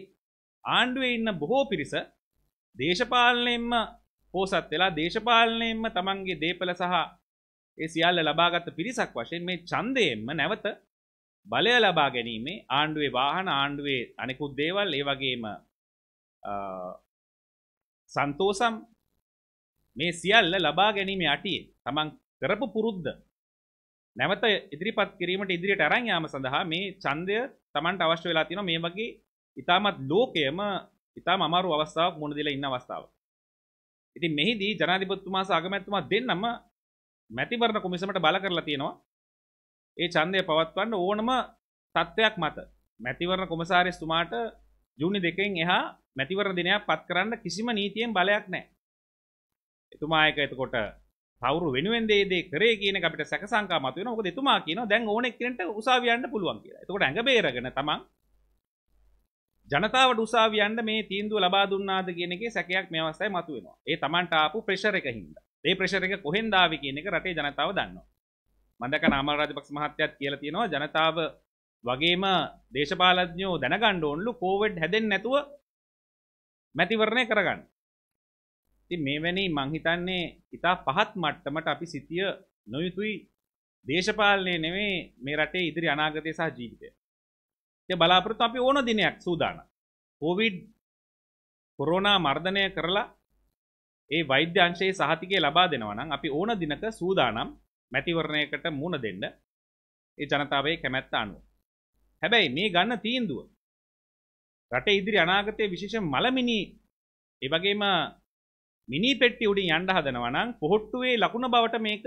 ආණ්ඩුවේ ඉන්න බොහෝ පිරිස දේශපාලනයෙන්ම පෝසත් වෙලා දේශපාලනයෙන්ම තමන්ගේ දේපල සහ ඒ සියල්ල ලබාගත්ත පිරිසක් වශයෙන් මේ ඡන්දයෙන්ම නැවත බලය ලබා ගැනීමේ ආණ්ඩුවේ වාහන ආණ්ඩුවේ අනෙකුත් දේවල් ඒ වගේම සන්තෝසම් මේ සියල්ල ලබා ගැනීම යටියේ තමන් කරපු පුරුද්ද නැවත ඉදිරිපත් කිරීමට ඉදිරියට අරන් යාම සඳහා මේ ඡන්දය Tamanට අවශ්‍ය වෙලා තියෙනවා මේ වගේ ඊටමත් ලෝකයේම ඊටම අමාරු අවස්ථාවක් මුණ දෙලා ඉන්න අවස්ථාවක්. ඉතින් මෙහිදී ජනාධිපතිතුමා සහ අගමැතිතුමා දෙන්නම මැතිවරණ කොමිසමට බල කරලා තියෙනවා ඒ ඡන්දය පවත්වන්න ඕනම තත්ත්වයක් මත මැතිවරණ කොමසාරිස්තුමාට ජූනි දෙකෙන් එහා මැතිවරණ දිනයක් පත් කරන්න කිසිම නීතියෙන් බලයක් නැහැ. එතුමා එක එතකොට කවුරු වෙනුවෙන් දේ දේ කරේ කියන එක අපිට සැක සංකා මත වෙනවා. මොකද එතුමා කියනවා දැන් ඕන එක්කෙනට උසාවිය යන්න පුළුවන් කියලා. එතකොට ඇඟ බේරගෙන තමන් ජනතාවට උසාවිය යන්න මේ තීන්දුව ලබා දුන්නාද කියන එකේ සැකයක් මේ අවස්ථාවේ මතුවෙනවා. ඒ තමන්ට ආපු ප්‍රෙෂර් එක හින්දා. ඒ ප්‍රශරක කොහෙන්දාව කියන එක රටේ ජනතාව දන්න. මදක නාමල් රජපක්ෂ මහත්තයත් කියල තියෙනවා ජනතාව වගේම දේශපාලඥෝ දැනගණ්ඩ ඔන්ලු කෝවඩ් හැදෙන් නැතුව මැතිවරණය කරගන්න. ති මේවැනි මංහිතන්නේ ඉතා පහත් මට්ටමට අපි සිතිය නොයුතුයි දේශපාලනය නෙවේ මේ රටේ ඉදිරි අනාගතය සහ ජීවිතය. බලාපොරොත්තු අපි ඕන දිනයක් සූදාන. කෝවිඩ් කොරෝනා මර්ධනය කරලා ඒ වෛද්‍ය අංශයේ සහතිකය ලබා දෙනවා නම් අපි ඕන දිනක සූදානම් මැතිවරණයකට මුණ දෙන්න ඒ ජනතාවේ කැමැත්ත අනුව. හැබැයි මේ ගන්න තීන්දුව රටේ ඉදිරි අනාගතයේ විශේෂ මලමිනි ඒ වගේම මිනි පෙට්ටි උඩින් යන්න හදනවා නම් පොහොට්ටුවේ ලකුණ බවට මේක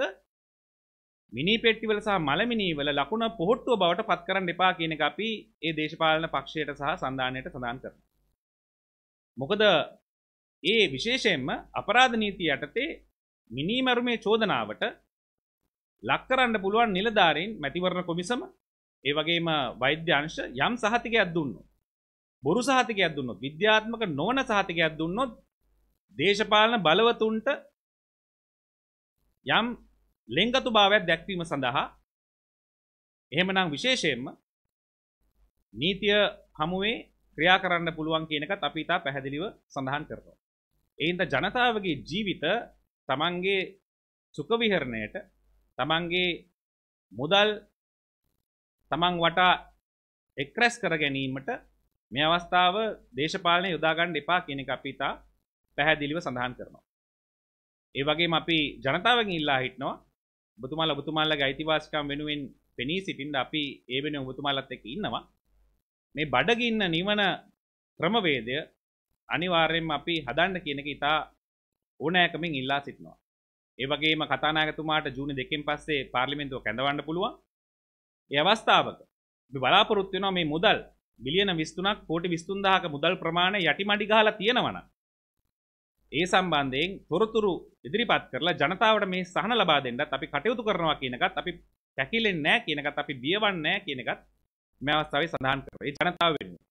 මිනි පෙට්ටිවල සහ මලමිනී වල ලකුණ පොහොට්ටුව බවට පත් කරන්න එපා කියන එක අපි ඒ දේශපාලන පක්ෂයට සහ සඳහනයට සඳහන් කරනවා. මොකද ඒ විශේෂයෙන්ම අපරාධ නීති යටතේ මිනීමරුමේ චෝදනාවට ලක්කරන්න පුළුවන් නිලධාරීන් මැතිවරණ කොමිසම ඒ වගේම වෛද්‍ය අංශ යම් සහතිකයක් දුන්නොත් බොරු සහතිකයක් දුන්නොත් විද්‍යාත්මක නොවන සහතිකයක් දුන්නොත් දේශපාලන බලවතුන්ට යම් ලෙංගතුභාවයක් දැක්වීම සඳහා එහෙමනම් විශේෂයෙන්ම නීතිය හමුවේ ක්‍රියා කරන්න පුළුවන් කියන එකත් අපි ඉතා පැහැදිලිව සඳහන් කරනවා එයින්ද ජනතාවගේ ජීවිත තමන්ගේ සුකවිහරණයට තමන්ගේ මුදල් තමන් වටා එක්රැස් කර ගැනීමට මේ අවස්ථාව දේශපාලනය යොදාගන්න එපා කෙනෙක් අපිතා පැහැදිලිව සඳහන් කරනවා. ඒ වගේම අපි ජනතාවගෙන් ඉල්ලා හිටනවා ඔබතුමාලා ඔබතුමාලගේ අයිතිවාසිකම් වෙනුවෙන් පෙනී සිටින්න අපි ඒ වෙනුවෙන් ඔබතුමාලත් එක්ක ඉන්නවා. මේ බඩගින්න නිවන ක්‍රමවේදය අනිවාර්යෙන් අපි හදන්න කියනක ඉතා ඕනෑකමින් ඉල්ලා සිටනවා ඒවගේම කතානාගතුමාට ජූනි දෙකින් පස්සේ පාර්ලිමෙන්තුව කැඳවන්න පුළුවන් අවස්ථාවක බලාපොරොත්තුවෙනවා මේ මුදල් බිලියන විස්තුනක් කෝටි විස්තුන්දාහක මුදල් ප්‍රමාණය යටි මඩි ගහලා තියෙනවන ඒ සම්බන්ධයෙන් තොරතුරු ඉදිරිපත් කරලා ජනතාවට මේ සහන ලබා දෙන්නත් අපි කටයුතු කරනවා කියනකත් අපි පැකිලෙන්නේ නැහැ කියනකත් අපි බියවන්නේ නැහැ කියනකත් මේ අවස්ථාවේ සඳහන් කරේ ජනතාව වෙනුවෙන්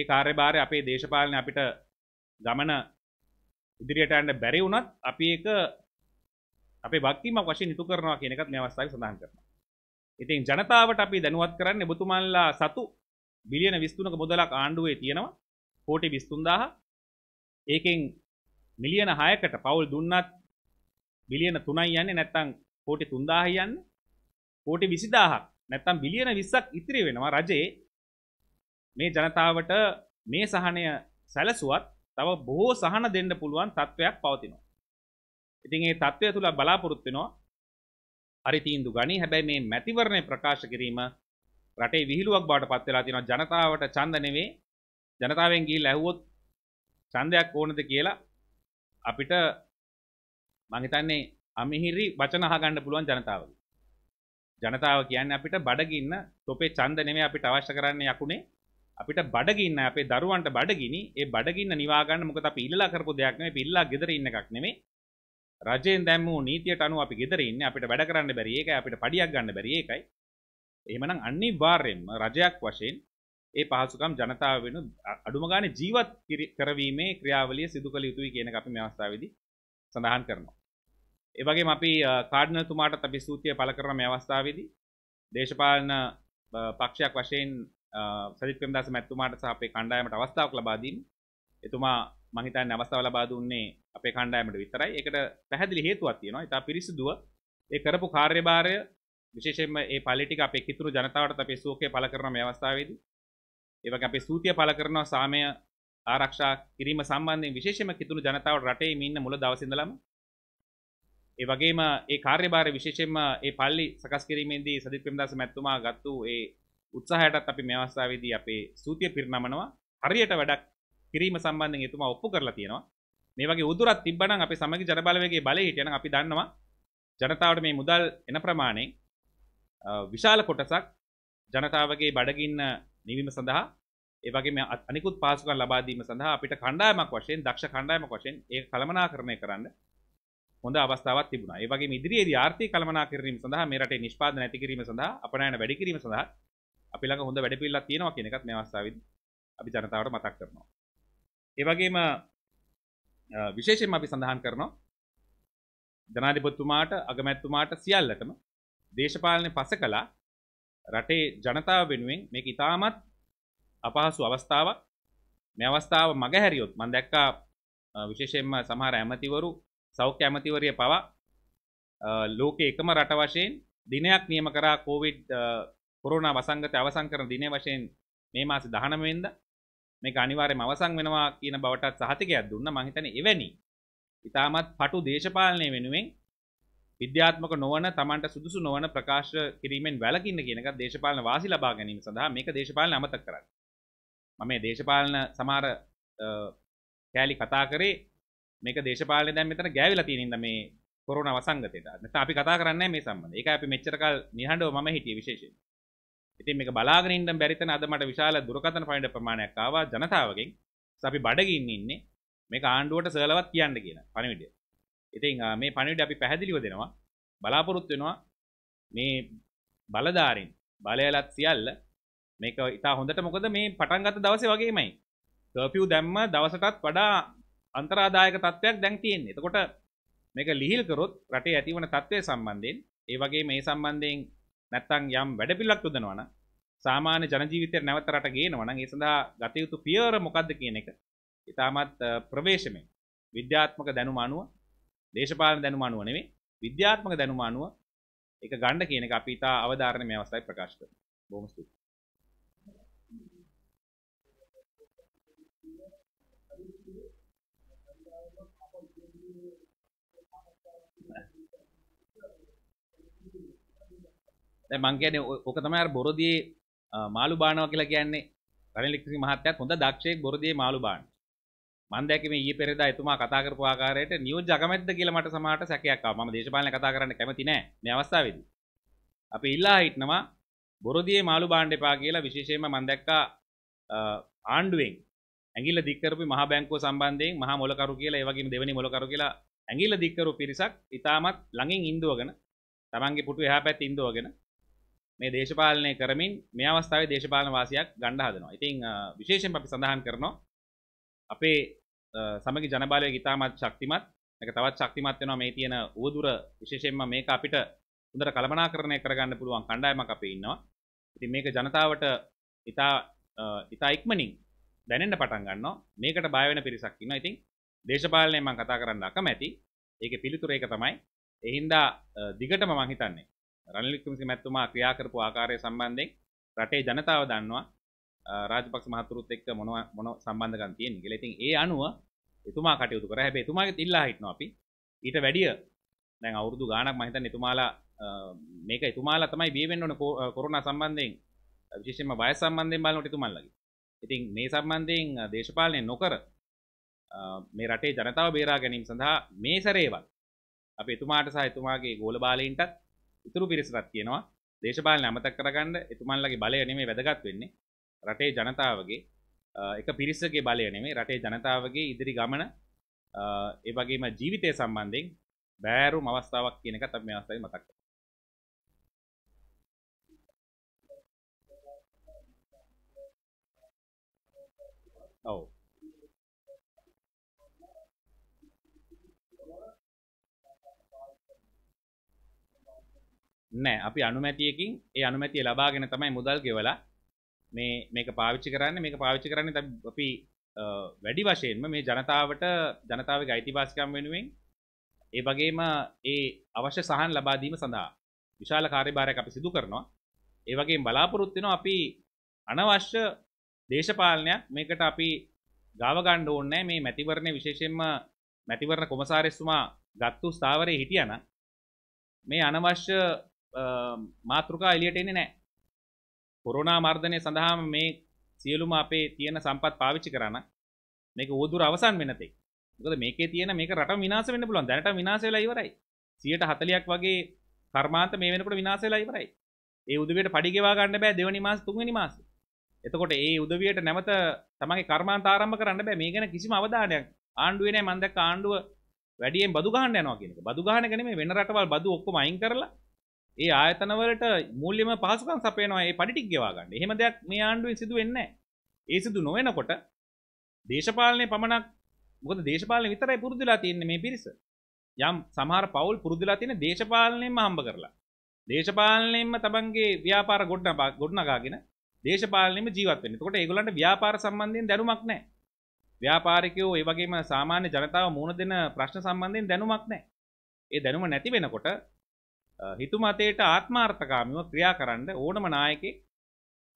ඒ කාර්යභාරය අපේ දේශපාලන අපිට ගමන ඉදිරියට අන්න බැරි වුණත් අපි ඒක අපේ භක්තිමක් වශයෙන් ඉටු කරනවා කියන එකත් මේ අවස්ථාවේ සඳහන් කරනවා. ඉතින් ජනතාවට අපි දැනුවත් කරන්න එබතුමන්ලා සතු බිලියන 23ක මුදලක් ආණ්ඩුවේ තියෙනවා කෝටි 23000. ඒකෙන් මිලියන 6කට පවුල් දුන්නත් බිලියන 3යි යන්නේ නැත්නම් කෝටි 3000යි යන්නේ. කෝටි 20000ක් නැත්නම් බිලියන 20ක් ඉතිරි වෙනවා රජයේ මේ ජනතාවට මේ සහනය සැලසුවත් තව බොහෝ සහන දෙන්න පුළුවන් තත්ත්වයක් පවතිනවා. ඉතින් ඒ තත්ත්වය තුළ බලාපොරොත්තු වෙනවා හරි තීන්දුව ගනි. හැබැයි මේ මැතිවරණය ප්‍රකාශ කිරීම රටේ විහිළුවක් බවට පත් වෙලා තියෙනවා. ජනතාවට ඡන්ද නෙවෙයි ජනතාවෙන් ගිහිල්ලා ඇහුවොත් ඡන්දයක් ඕනද කියලා අපිට මං හිතන්නේ අමිහිරි වචන අහගන්න පුළුවන් ජනතාවගේ. ජනතාව කියන්නේ අපිට බඩගින්න තොපේ ඡන්ද නෙමෙයි අපිට අවශ්‍ය කරන්නේ යකුනේ අපිට බඩගින්න අපේ දරුවන්ට බඩගිනි ඒ බඩගින්න නිවාගන්න මොකද අපි ඉල්ලා කරපු දෙයක් නෙමෙයි පිල්ලා ගෙදර ඉන්න එකක් නෙමෙයි රජයෙන් දැම්මූ නීතියට අනුව අපි ගෙදර ඉන්නේ අපිට වැඩ කරන්න බැරි ඒකයි අපිට පඩියක් ගන්න බැරි ඒකයි එහෙමනම් අනිවාර්යෙන්ම රජයක් වශයෙන් ඒ පහසුකම් ජනතාව වෙනු අඩුම ගානේ ජීවත් කරවීමේ ක්‍රියාවලිය සිදු කළ යුතුයි කියන එක අපි මේ අවස්ථාවේදී සඳහන් කරනවා ඒ වගේම අපි කාඩ්නතුමාට අපි සූතිය පළ කරන මේ අවස්ථාවේදී දේශපාලන පක්ෂයක් වශයෙන් සජිත් පෙම්දාස මැත්තුමාට සහ අපේ කණ්ඩායමට අවස්ථාවක් ලබා දීම. එතුමා මං හිතන්නේ අවස්ථාව ලබා දුන්නේ අපේ කණ්ඩායමට විතරයි. ඒකට පැහැදිලි හේතුවක් තියෙනවා. ඉතා පිරිසිදුව ඒ කරපු කාර්යභාරය විශේෂයෙන්ම ඒ පොලිටික අපේ කිතුරු ජනතාවට අපි සෝකය පළ කරන මේ අවස්ථාවේදී ඒ වගේ අපි සූතිය පළ කරනවා සාමය ආරක්ෂා කිරීම සම්බන්ධයෙන් විශේෂයෙන්ම කිතුරු ජනතාවට රටේ ඉන්න මුල දවස් ඉඳලම ඒ වගේම ඒ කාර්යභාරය විශේෂයෙන්ම ඒ පල්ලි සකස් කිරීමේදී සජිත් ප්‍රේමදාස මැතිතුමා ගත්තු ඒ උත්සාහයටත් අපි මේ අවස්ථාවේදී අපේ සූතිය පිරිනමනවා හරියට වැඩක් කිරීම සම්බන්ධයෙන් එතුමා ඔප්පු කරලා තියෙනවා මේ වගේ උදුරක් තිබ්බනම් අපි සමගි ජනබලවේගයේ බලය හිටියනම් අපි දන්නවා ජනතාවට මේ මුදල් එන ප්‍රමාණය විශාල කොටසක් ජනතාවගේ බඩගින්න නිවීම සඳහා ඒ වගේම අනිකුත් පාසුකම් ලබා දීම සඳහා අපිට කණ්ඩායමක් වශයෙන් දක්ෂ කණ්ඩායමක් වශයෙන් ඒක කළමනාකරණය කරන්න හොඳ අවස්ථාවක් තිබුණා. ඒ වගේම ඉදිරියේදී ආර්ථික කළමනාකරණය කිරීම සඳහා මේ රටේ නිෂ්පාදන ඇති කිරීම සඳහා අපනයන වැඩි කිරීම සඳහා අපිළඟ හොඳ වැඩ පිල්ලක් තියෙනවා කියන එකත් මේ අවස්ථාවේදී අපි ජනතාවට මතක් කරනවා. ඒ වගේම විශේෂයෙන්ම අපි සඳහන් කරනවා ජනාධිපතිතුමාට අගමැතිතුමාට සියල්ලටම දේශපාලනේ පස කළා රටේ ජනතාව වෙනුවෙන් මේක ඉතාමත් අපහසු අවස්ථාවක්. මේ අවස්ථාව මගහැරියොත් මම දැක්කා විශේෂයෙන්ම සමහර ඇමතිවරු සෞඛ්‍ය ඇමතිවරිය පවා ලෝකේ එකම රට වශයෙන් දිනයක් නියම කරා කොවිඩ් කොරුණා වසංගත අවසං කරන දිනේ වශයෙන් මේ මාස 19 වෙනිදා මේක අනිවාර්යයෙන්ම අවසන් වෙනවා කියන බවටත් සහතිකයක් දුන්න මම හිතන්නේ එවැනි ඉතාමත් පටු දේශපාලනය වෙනුවෙන් විද්‍යාත්මක නොවන Tamanට සුදුසු නොවන ප්‍රකාශ කිරීමෙන් වැළකින්න කියන එක දේශපාලන වාසි ලබා ගැනීම සඳහා මේක දේශපාලන අමතක කරන්නේ මම මේ දේශපාලන සමහර කෑලි කතා කරේ මේක දේශපාලනේ දැන් මෙතන ගෑවිලා තියෙන ඉඳ මේ කොරෝනා වසංගතයට. නැත්නම් අපි කතා කරන්නේ මේ සම්බන්ධ. ඒකයි අපි මෙච්චර කල් නිහඬව මම හිටියේ විශේෂයෙන්. ඉතින් මේක බලාගෙන ඉන්න බැරි තැන අද මට විශාල දුරකථන පයින්ඩ ප්‍රමාණයක් ආවා ජනතාවගෙන්. අපි බඩගින්න ඉන්නේ මේක ආණ්ඩුවට සරලවත් කියන්න කියන පණිවිඩය. ඉතින් මේ පණිවිඩය අපි පැහැදිලිව දෙනවා. බලාපොරොත්තු වෙනවා මේ බලධාරීන් බලයලත් සියල්ල මේක ඉතා හොඳට මොකද මේ පටන් ගත දවසේ වගේමයි. කර්ෆියු දැම්ම දවසටත් වඩා අන්තරාදායක තත්ත්වයක් දැන් තියෙන්නේ. එතකොට මේක ලිහිල් කරොත් රටේ ඇතිවන තත්ත්වය සම්බන්ධයෙන් ඒ වගේ මේ සම්බන්ධයෙන් නැත්තං යම් වැඩපිල්ලක් යොදනවන සාමාන්‍ය ජනජීවිතය නැවතරට ගේනවන ඒ සඳහා ගතයුතු පියවර මොකක්ද කියන එක ඉතාමත් ප්‍රවේශමෙන් විද්‍යාත්මක දැනුම අනුව දේශපාලන දැනුම අනුව නෙමේ විද්‍යාත්මක දැනුම අනුව එක ගණ්ඩ කියන එක අපි ඉතා අවධාරණය අවස්ථයි ප්‍රකාශ කරනවා බොහොම ස්තුතියි මංගේන ඕක තමයි බොරදී මාළු බානව කියලා කියන්නේ රනිලික්සි මහත්තයක් හොඳ දක්ෂයෙක් බොරදී මාළු බාන මන් දැකීම ඊයේ පෙරේදා එතුමා කතා කරපු ආකාරයට නියෝජ්‍ය අගමැතිද කියලා මට සමහරට සැකයක් ආවා මම දේශපාලන කතා කරන්න කැමති නෑ මේ අවස්ථාවේදී අපි ඉල්ලා හිටනවා බොරදියේ මාළු බාණ්ඩ එපා කියලා විශේෂයෙන්ම මම දැක්කා ආණ්ඩුවෙන් ඇඟිල්ල දික් කරපු මහා බැංකුව සම්බන්ධයෙන් මහා මොලකරු කියලා ඒ වගේම දෙවෙනි මොලකරු කියලා ඇඟිල්ල දික් කරපු පිරිසක් ඊටමත් ළඟින් ඉඳවගෙන තමන්ගේ පුටු එහා පැත්තේ ඉඳවගෙන මේ දේශපාලනය කරමින් මේ අවස්ථාවේ දේශපාලන වාසියක් ගන්න හදනවා. ඉතින් විශේෂයෙන් අපි සඳහන් කරනවා අපේ සමගි ජනබලය ඉතාමත් ශක්තිමත් එක තවත් ශක්තිමත් වෙනවා මේ තියෙන උවදුර විශේෂයෙන්ම මේක අපිට හොඳට කළමනාකරණය කරගන්න පුළුවන් කණ්ඩායමක් අපි ඉන්නවා. ඉතින් මේක ජනතාවට ඉතා ඉතා ඉක්මනින් දැනෙන්න පටන් ගන්නවා. මේකට බය වෙන පිරිසක් ඉන්නවා. ඉතින් දේශපාලනය මම කතා කරන්න අකමැති. ඒකේ පිළිතුර ඒක තමයි. එහින්දා දිගටම මම හිතන්නේ රනිල් වික්‍රමසිංහ මැතිතුමා ක්‍රියා කරපු ආකාරය සම්බන්ධයෙන් රටේ ජනතාව දන්නවා රාජපක්ෂ මහතුරුත් එක්ක මොන මොන සම්බන්ධකම් තියෙන්නේ කියලා. ඉතින් ඒ අනුව එතුමා කටයුතු කරා. හැබැයි එතුමාගෙත් ඉල්ලා හිටනවා අපි. ඊට වැඩිය දැන් අවුරුදු ගාණක් මම හිතන්නේ එතුමාලා මේක එතුමාලා තමයි බිය වෙන්න ඕන කොරෝනා සම්බන්ධයෙන් විශේෂයෙන්ම වයස සම්බන්ධයෙන් බලනකොට එතුමාලගේ. ඉතින් මේ සම්බන්ධයෙන් දේශපාලනය නොකර මේ රටේ ජනතාව බේරා ගැනීම සඳහා මේ සැරේවත් අපි එතුමාට සහ එතුමාගේ ගෝලබාලීන්ටත් ඉතුරු පිරිසටත් කියනවා දේශපාලන අමතක් කරගන්න එතුමන්ලගේ බලය නෙමේ වැදගත් වෙන්නේ රටේ ජනතාවගේ එක පිරිසගේ බලය නෙමේ රටේ ජනතාවගේ ඉදිරි ගමන ඒ වගේම ජීවිතය සම්බන්ධයෙන් බෑරුම් අවස්ථාවක් කියනක තම මේ අවස්ථාවේ මතක් කරගන්න. ඔව් නෑ අපි අනුමැතියකින් ඒ අනුමැතිය ලබාගෙන තමයි මුදල් ගෙවලා මේ මේක පාවිච්චි කරන්න මේක පාවිච්චි කරන්න අපි වැඩි වශයෙන්ම මේ ජනතාවට ජනතාවගේ අයිතිවාසිකම් වෙනුවෙන් ඒ වගේම ඒ අවශ්‍ය සහන් ලබා දීම සඳහා විශාල කාර්යභාරයක් අපි සිදු කරනවා ඒ වගේම බලාපොරොත්තු වෙනවා අපි අනවශ්‍ය දේශපාලනයක් මේකට අපි ගාව ගන්න ඕනේ මේ මැතිවරණේ විශේෂයෙන්ම මැතිවරණ කොමසාරිස්තුමා ගත්තු ස්ථාවරයේ හිටියනම් මේ අනවශ්‍ය මාතෘකා එලියට එන්නේ නැහැ. කොරෝනා මර්ධනය සඳහාම මේ සියලුම අපේ තියෙන සම්පත් පාවිච්චි කරන්න මේක උදුර අවසන් වෙන තෙක්. මොකද මේකේ තියෙන මේක රට විනාශ වෙන්න පුළුවන්. දැනට විනාශ වෙලා ඉවරයි. 140ක් වගේ කර්මාන්ත මේ වෙනකොට විනාශ වෙලා ඉවරයි. ඒ උදවියට පඩි ගෙවා ගන්න බෑ දෙවනි මාස තුන්වෙනි මාසෙ. එතකොට ඒ උදවියට නැවත තමන්ගේ කර්මාන්ත ආරම්භ කරන්න බෑ. මේ ගැන කිසිම අවධානයක් ආණ්ඩුවේ නෑ මම දැක්ක ආණ්ඩුව වැඩියෙන් බදු ගහන්න යනවා කියන එක. බදු ගහන එක නෙමෙයි වෙන රටවල් බදු ඔක්කොම අයින් කරලා ඒ ආයතනවලට මුල්ලිම පහසුකම් සපයනවා ඒ පඩිටික් ගෙවා ගන්න. එහෙම දෙයක් මේ ආණ්ඩුවෙන් සිදු වෙන්නේ නැහැ. ඒ සිදු නොවනකොට දේශපාලනය පමණක් මොකද දේශපාලනේ විතරයි පුරුදුලා තියෙන්නේ මේ පිරිස. යම් සමහර පවුල් පුරුදුලා තියෙන දේශපාලනයෙන්ම හම්බ කරලා. දේශපාලනයෙන්ම තමන්ගේ ව්‍යාපාර ගොඩනගා ගොඩනගාගෙන දේශපාලනයෙන්ම ජීවත් වෙන්නේ. එතකොට ඒගොල්ලන්ට ව්‍යාපාර සම්බන්ධයෙන් දැනුමක් නැහැ. ව්‍යාපාරිකයෝ ඒ වගේම සාමාන්‍ය ජනතාව මුහුණ දෙන ප්‍රශ්න සම්බන්ධයෙන් දැනුමක් නැහැ. ඒ දැනුම නැති වෙනකොට හිතුමතයට ආත්මාර්ථකාමිව ක්‍රියා කරන්න ඕනම නායකෙක්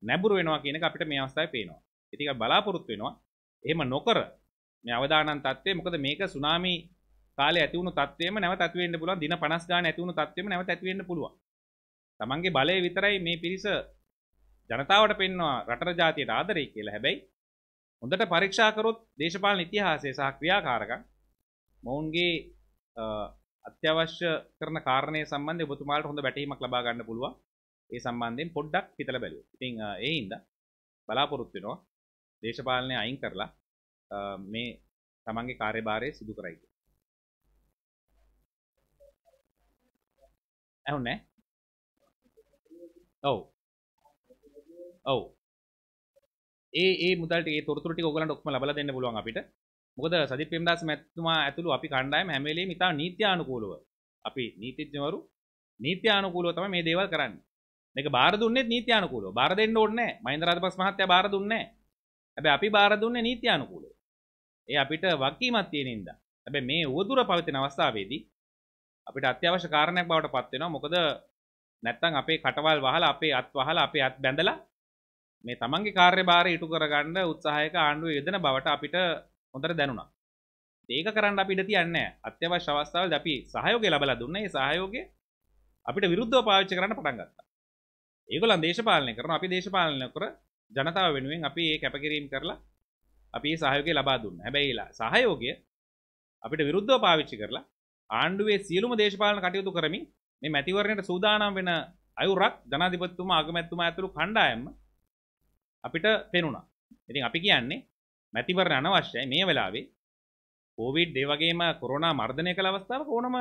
නැඹුරු වෙනවා කියන එක අපිට මේ අවස්ථාවේ පේනවා. ඉතින් ඒක බලාපොරොත්තු වෙනවා. එහෙම නොකර මේ අවදානම් තත්ත්වය මොකද මේක සුනාමි කාලේ ඇති වුණු තත්ත්වෙම නැවත ඇති වෙන්න පුළුවන්. දින 50 ගාන ඇති වුණු තත්ත්වෙම නැවත ඇති වෙන්න පුළුවන්. Tamange බලය විතරයි මේ පිරිස ජනතාවට පෙන්වනවා රටට ජාතියට ආදරේ කියලා. හැබැයි හොඳට පරීක්ෂා කරොත් දේශපාලන ඉතිහාසය සහ ක්‍රියාකාරකම් මොවුන්ගේ අත්‍යවශ්‍ය කරන කාරණය සම්බන්ධ ඔබතුමාට හොඳ බැටීමක් ලබා ගන්න පුළුවන් ඒ සම්බන්ධයෙන් පොඩ්ඩක් හිතලා බලමු. ඉතින් ඒ හින්දා බලාපොරොත්තු වෙනවා දේශපාලනය අයින් කරලා මේ තමන්ගේ කාර්යභාරය සිදු කරයි කියලා. ඇහුන්නේ ඔව් ඔව් ඒ ඒ මුදල්ට ඒ තොරතුරු ටික ඔයගලන්ට ඔක්කොම ලබලා දෙන්න පුළුවන් අපිට. මොකද සජිත් ප්‍රේමදාස මැතිතුමා ඇතුළු අපි කණ්ඩායම හැම වෙලේම ඉතා නීත්‍යානුකූලව අපි නීතිඥවරු නීත්‍යානුකූලව තමයි මේ දේවල් කරන්නේ. මේක බාර දුන්නේ නීත්‍යානුකූලව. බාර දෙන්න ඕනේ නැහැ. මහින්ද රාජපක්ෂ මහත්තයා බාර දුන්නේ නැහැ. හැබැයි අපි බාර දුන්නේ නීත්‍යානුකූලව. ඒ අපිට වකීමක් තියෙන නිසා. හැබැයි මේ උවදුර පවතින අවස්ථාවේදී අපිට අත්‍යවශ්‍ය කාරණයක් බවට පත් වෙනවා. මොකද නැත්තම් අපේ කටවල් වහලා අපේ අත් වහලා අපේ අත් බැඳලා මේ තමන්ගේ කාර්යභාරය ඉටු කරගන්න උත්සාහයක ආණ්ඩුව යෙදෙන බවට අපිට හොඳට දැනුණා ඒක කරන්න අපිට තියන්න අත්‍යවශ්‍ය අවස්ථාවල් අපි සහයෝගය ලබලා දුන්නේ ඒ සහයෝගය අපිට විරුද්ධව පාවිච්චි කරන්න පටන් ගත්තා ඒගොල්ලන් දේශපාලනය කරනවා අපි දේශපාලනය කර ජනතාව වෙනුවෙන් අපි ඒ කැපකිරීම කරලා අපි ඒ සහයෝගය ලබා දුන්නා හැබැයි සහයෝගය අපිට විරුද්ධව පාවිච්චි කරලා ආණ්ඩුවේ සියලුම දේශපාලන කටයුතු කරමින් මේ මැතිවරණයට සූදානම් වෙන අයුරක් ජනාධිපතිතුමා අගමැතිතුමා ඇතුළු කණ්ඩායම අපිට පෙනුණා. ඉතින් අපි කියන්නේ මැතිවරණ අනවශ්‍යයි මේ වෙලාවේ කෝවිඩ් ඒ වගේම කොරෝනා මර්ධනය කළ අවස්ථාවක ඕනම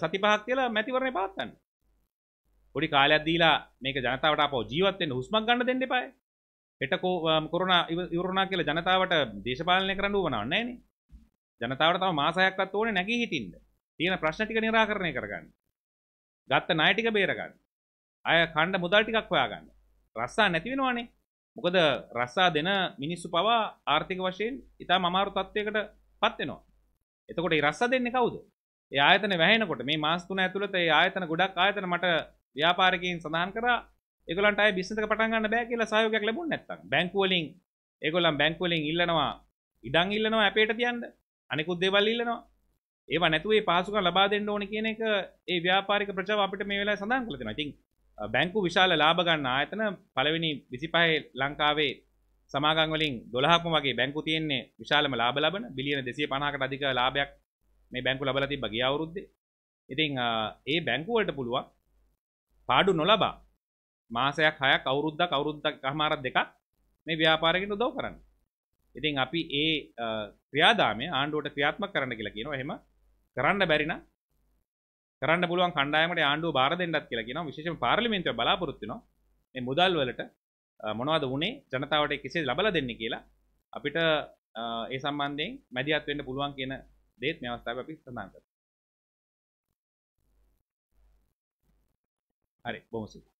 සති පහක් කියලා මැතිවරණය පවත්වන්න. පොඩි කාලයක් දීලා මේක ජනතාවට අපව ජීවත් වෙන්න හුස්මක් ගන්න දෙන්න එපායි. හෙටකෝ කොරෝනා ඉවරුණා කියලා ජනතාවට දේශපාලනය කරන්න උවමනාවක් නැහැ නේ. ජනතාවට තව මාස හයක්වත් ඕනේ නැගී හිටින්න. තියෙන ප්‍රශ්න ටික निराකරණය කරගන්න. ගත්ත ණය ටික බේරගන්න. අය කණ්ඩ මුදල් ටිකක් හොයාගන්න. රස්සා නැති වෙනවනේ. මොකද රස්සා දෙන මිනිස්සු පවා ආර්ථික වශයෙන් ඉතා මමාරු තත්ත්වයකට පත්වෙනවා එතකොට රස්ස දෙන්න කවුද ආයතන වැහෙනකොට මේ මාස්තුන ඇතුළත ඒ ආයතන ගොඩක් ආයතන මට ව්‍යාපාරකයෙන් සඳහන් කර ඒගොල්ලන්ට ආයේ බිස්නස් එක පටන් ගන්න බෑ කියලා සහයෝගයක් ලැබුණ නැත්නම් බැංකු වලින් ඒගොල්ලන් බැංකු වලින් ඉල්ලනවා ඉඩම් ඉල්ලනවා ඇපේට තියන්න අනිකුත් දේවල් ඉල්ලනවා ඒවා නැතුව ඒ පහසුකම් ලබා දෙන්න ඕනේ කියන එක ඒ ව්‍යාපාරික ප්‍රජාව අපිට මේ වෙලාවේ සඳහන් කරලා තියෙනවා. ඉතින් බැංකු විශාල ලාභ ගන්න ආයතන පළවෙනි 25 ලංකාවේ සමාගම් වලින් 12ක්ම වගේ බැංකු තියෙන්නේ විශාලම ලාභ ලබන බිලියන 250කට අධික ලාභයක් මේ බැංකු ලබලා තිබ්බ ගිය අවුරුද්දේ. ඉතින් ඒ බැංකු වලට පුළුවන් පාඩු නොලබා මාසයක් 6ක් අවුරුද්දක් අවුරුද්දක් කමාරක් දෙකක් මේ ව්‍යාපාරයකට උදව් කරන්න. ඉතින් අපි ඒ ක්‍රියාදාමය ආණ්ඩුවට ක්‍රියාත්මක කරන්න කියලා කියනවා. එහෙම කරන්න බැරි නම් කරන්න පුළුවන් කණ්ඩායමට ආණ්ඩුව බාර දෙන්නත් කියලා කියනවා විශේෂයෙන් පාර්ලිමේන්තුව බලාපොරොත්තු වෙනවා මේ මුදල් වලට මොනවද වුනේ ජනතාවට කෙසේ ලබලා දෙන්නේ කියලා අපිට ඒ සම්බන්ධයෙන් මැදිහත් වෙන්න පුළුවන් කියන දේත් මේ අවස්ථාවේ අපි සඳහන් කරමු. හරි බොහොම සුපිරි.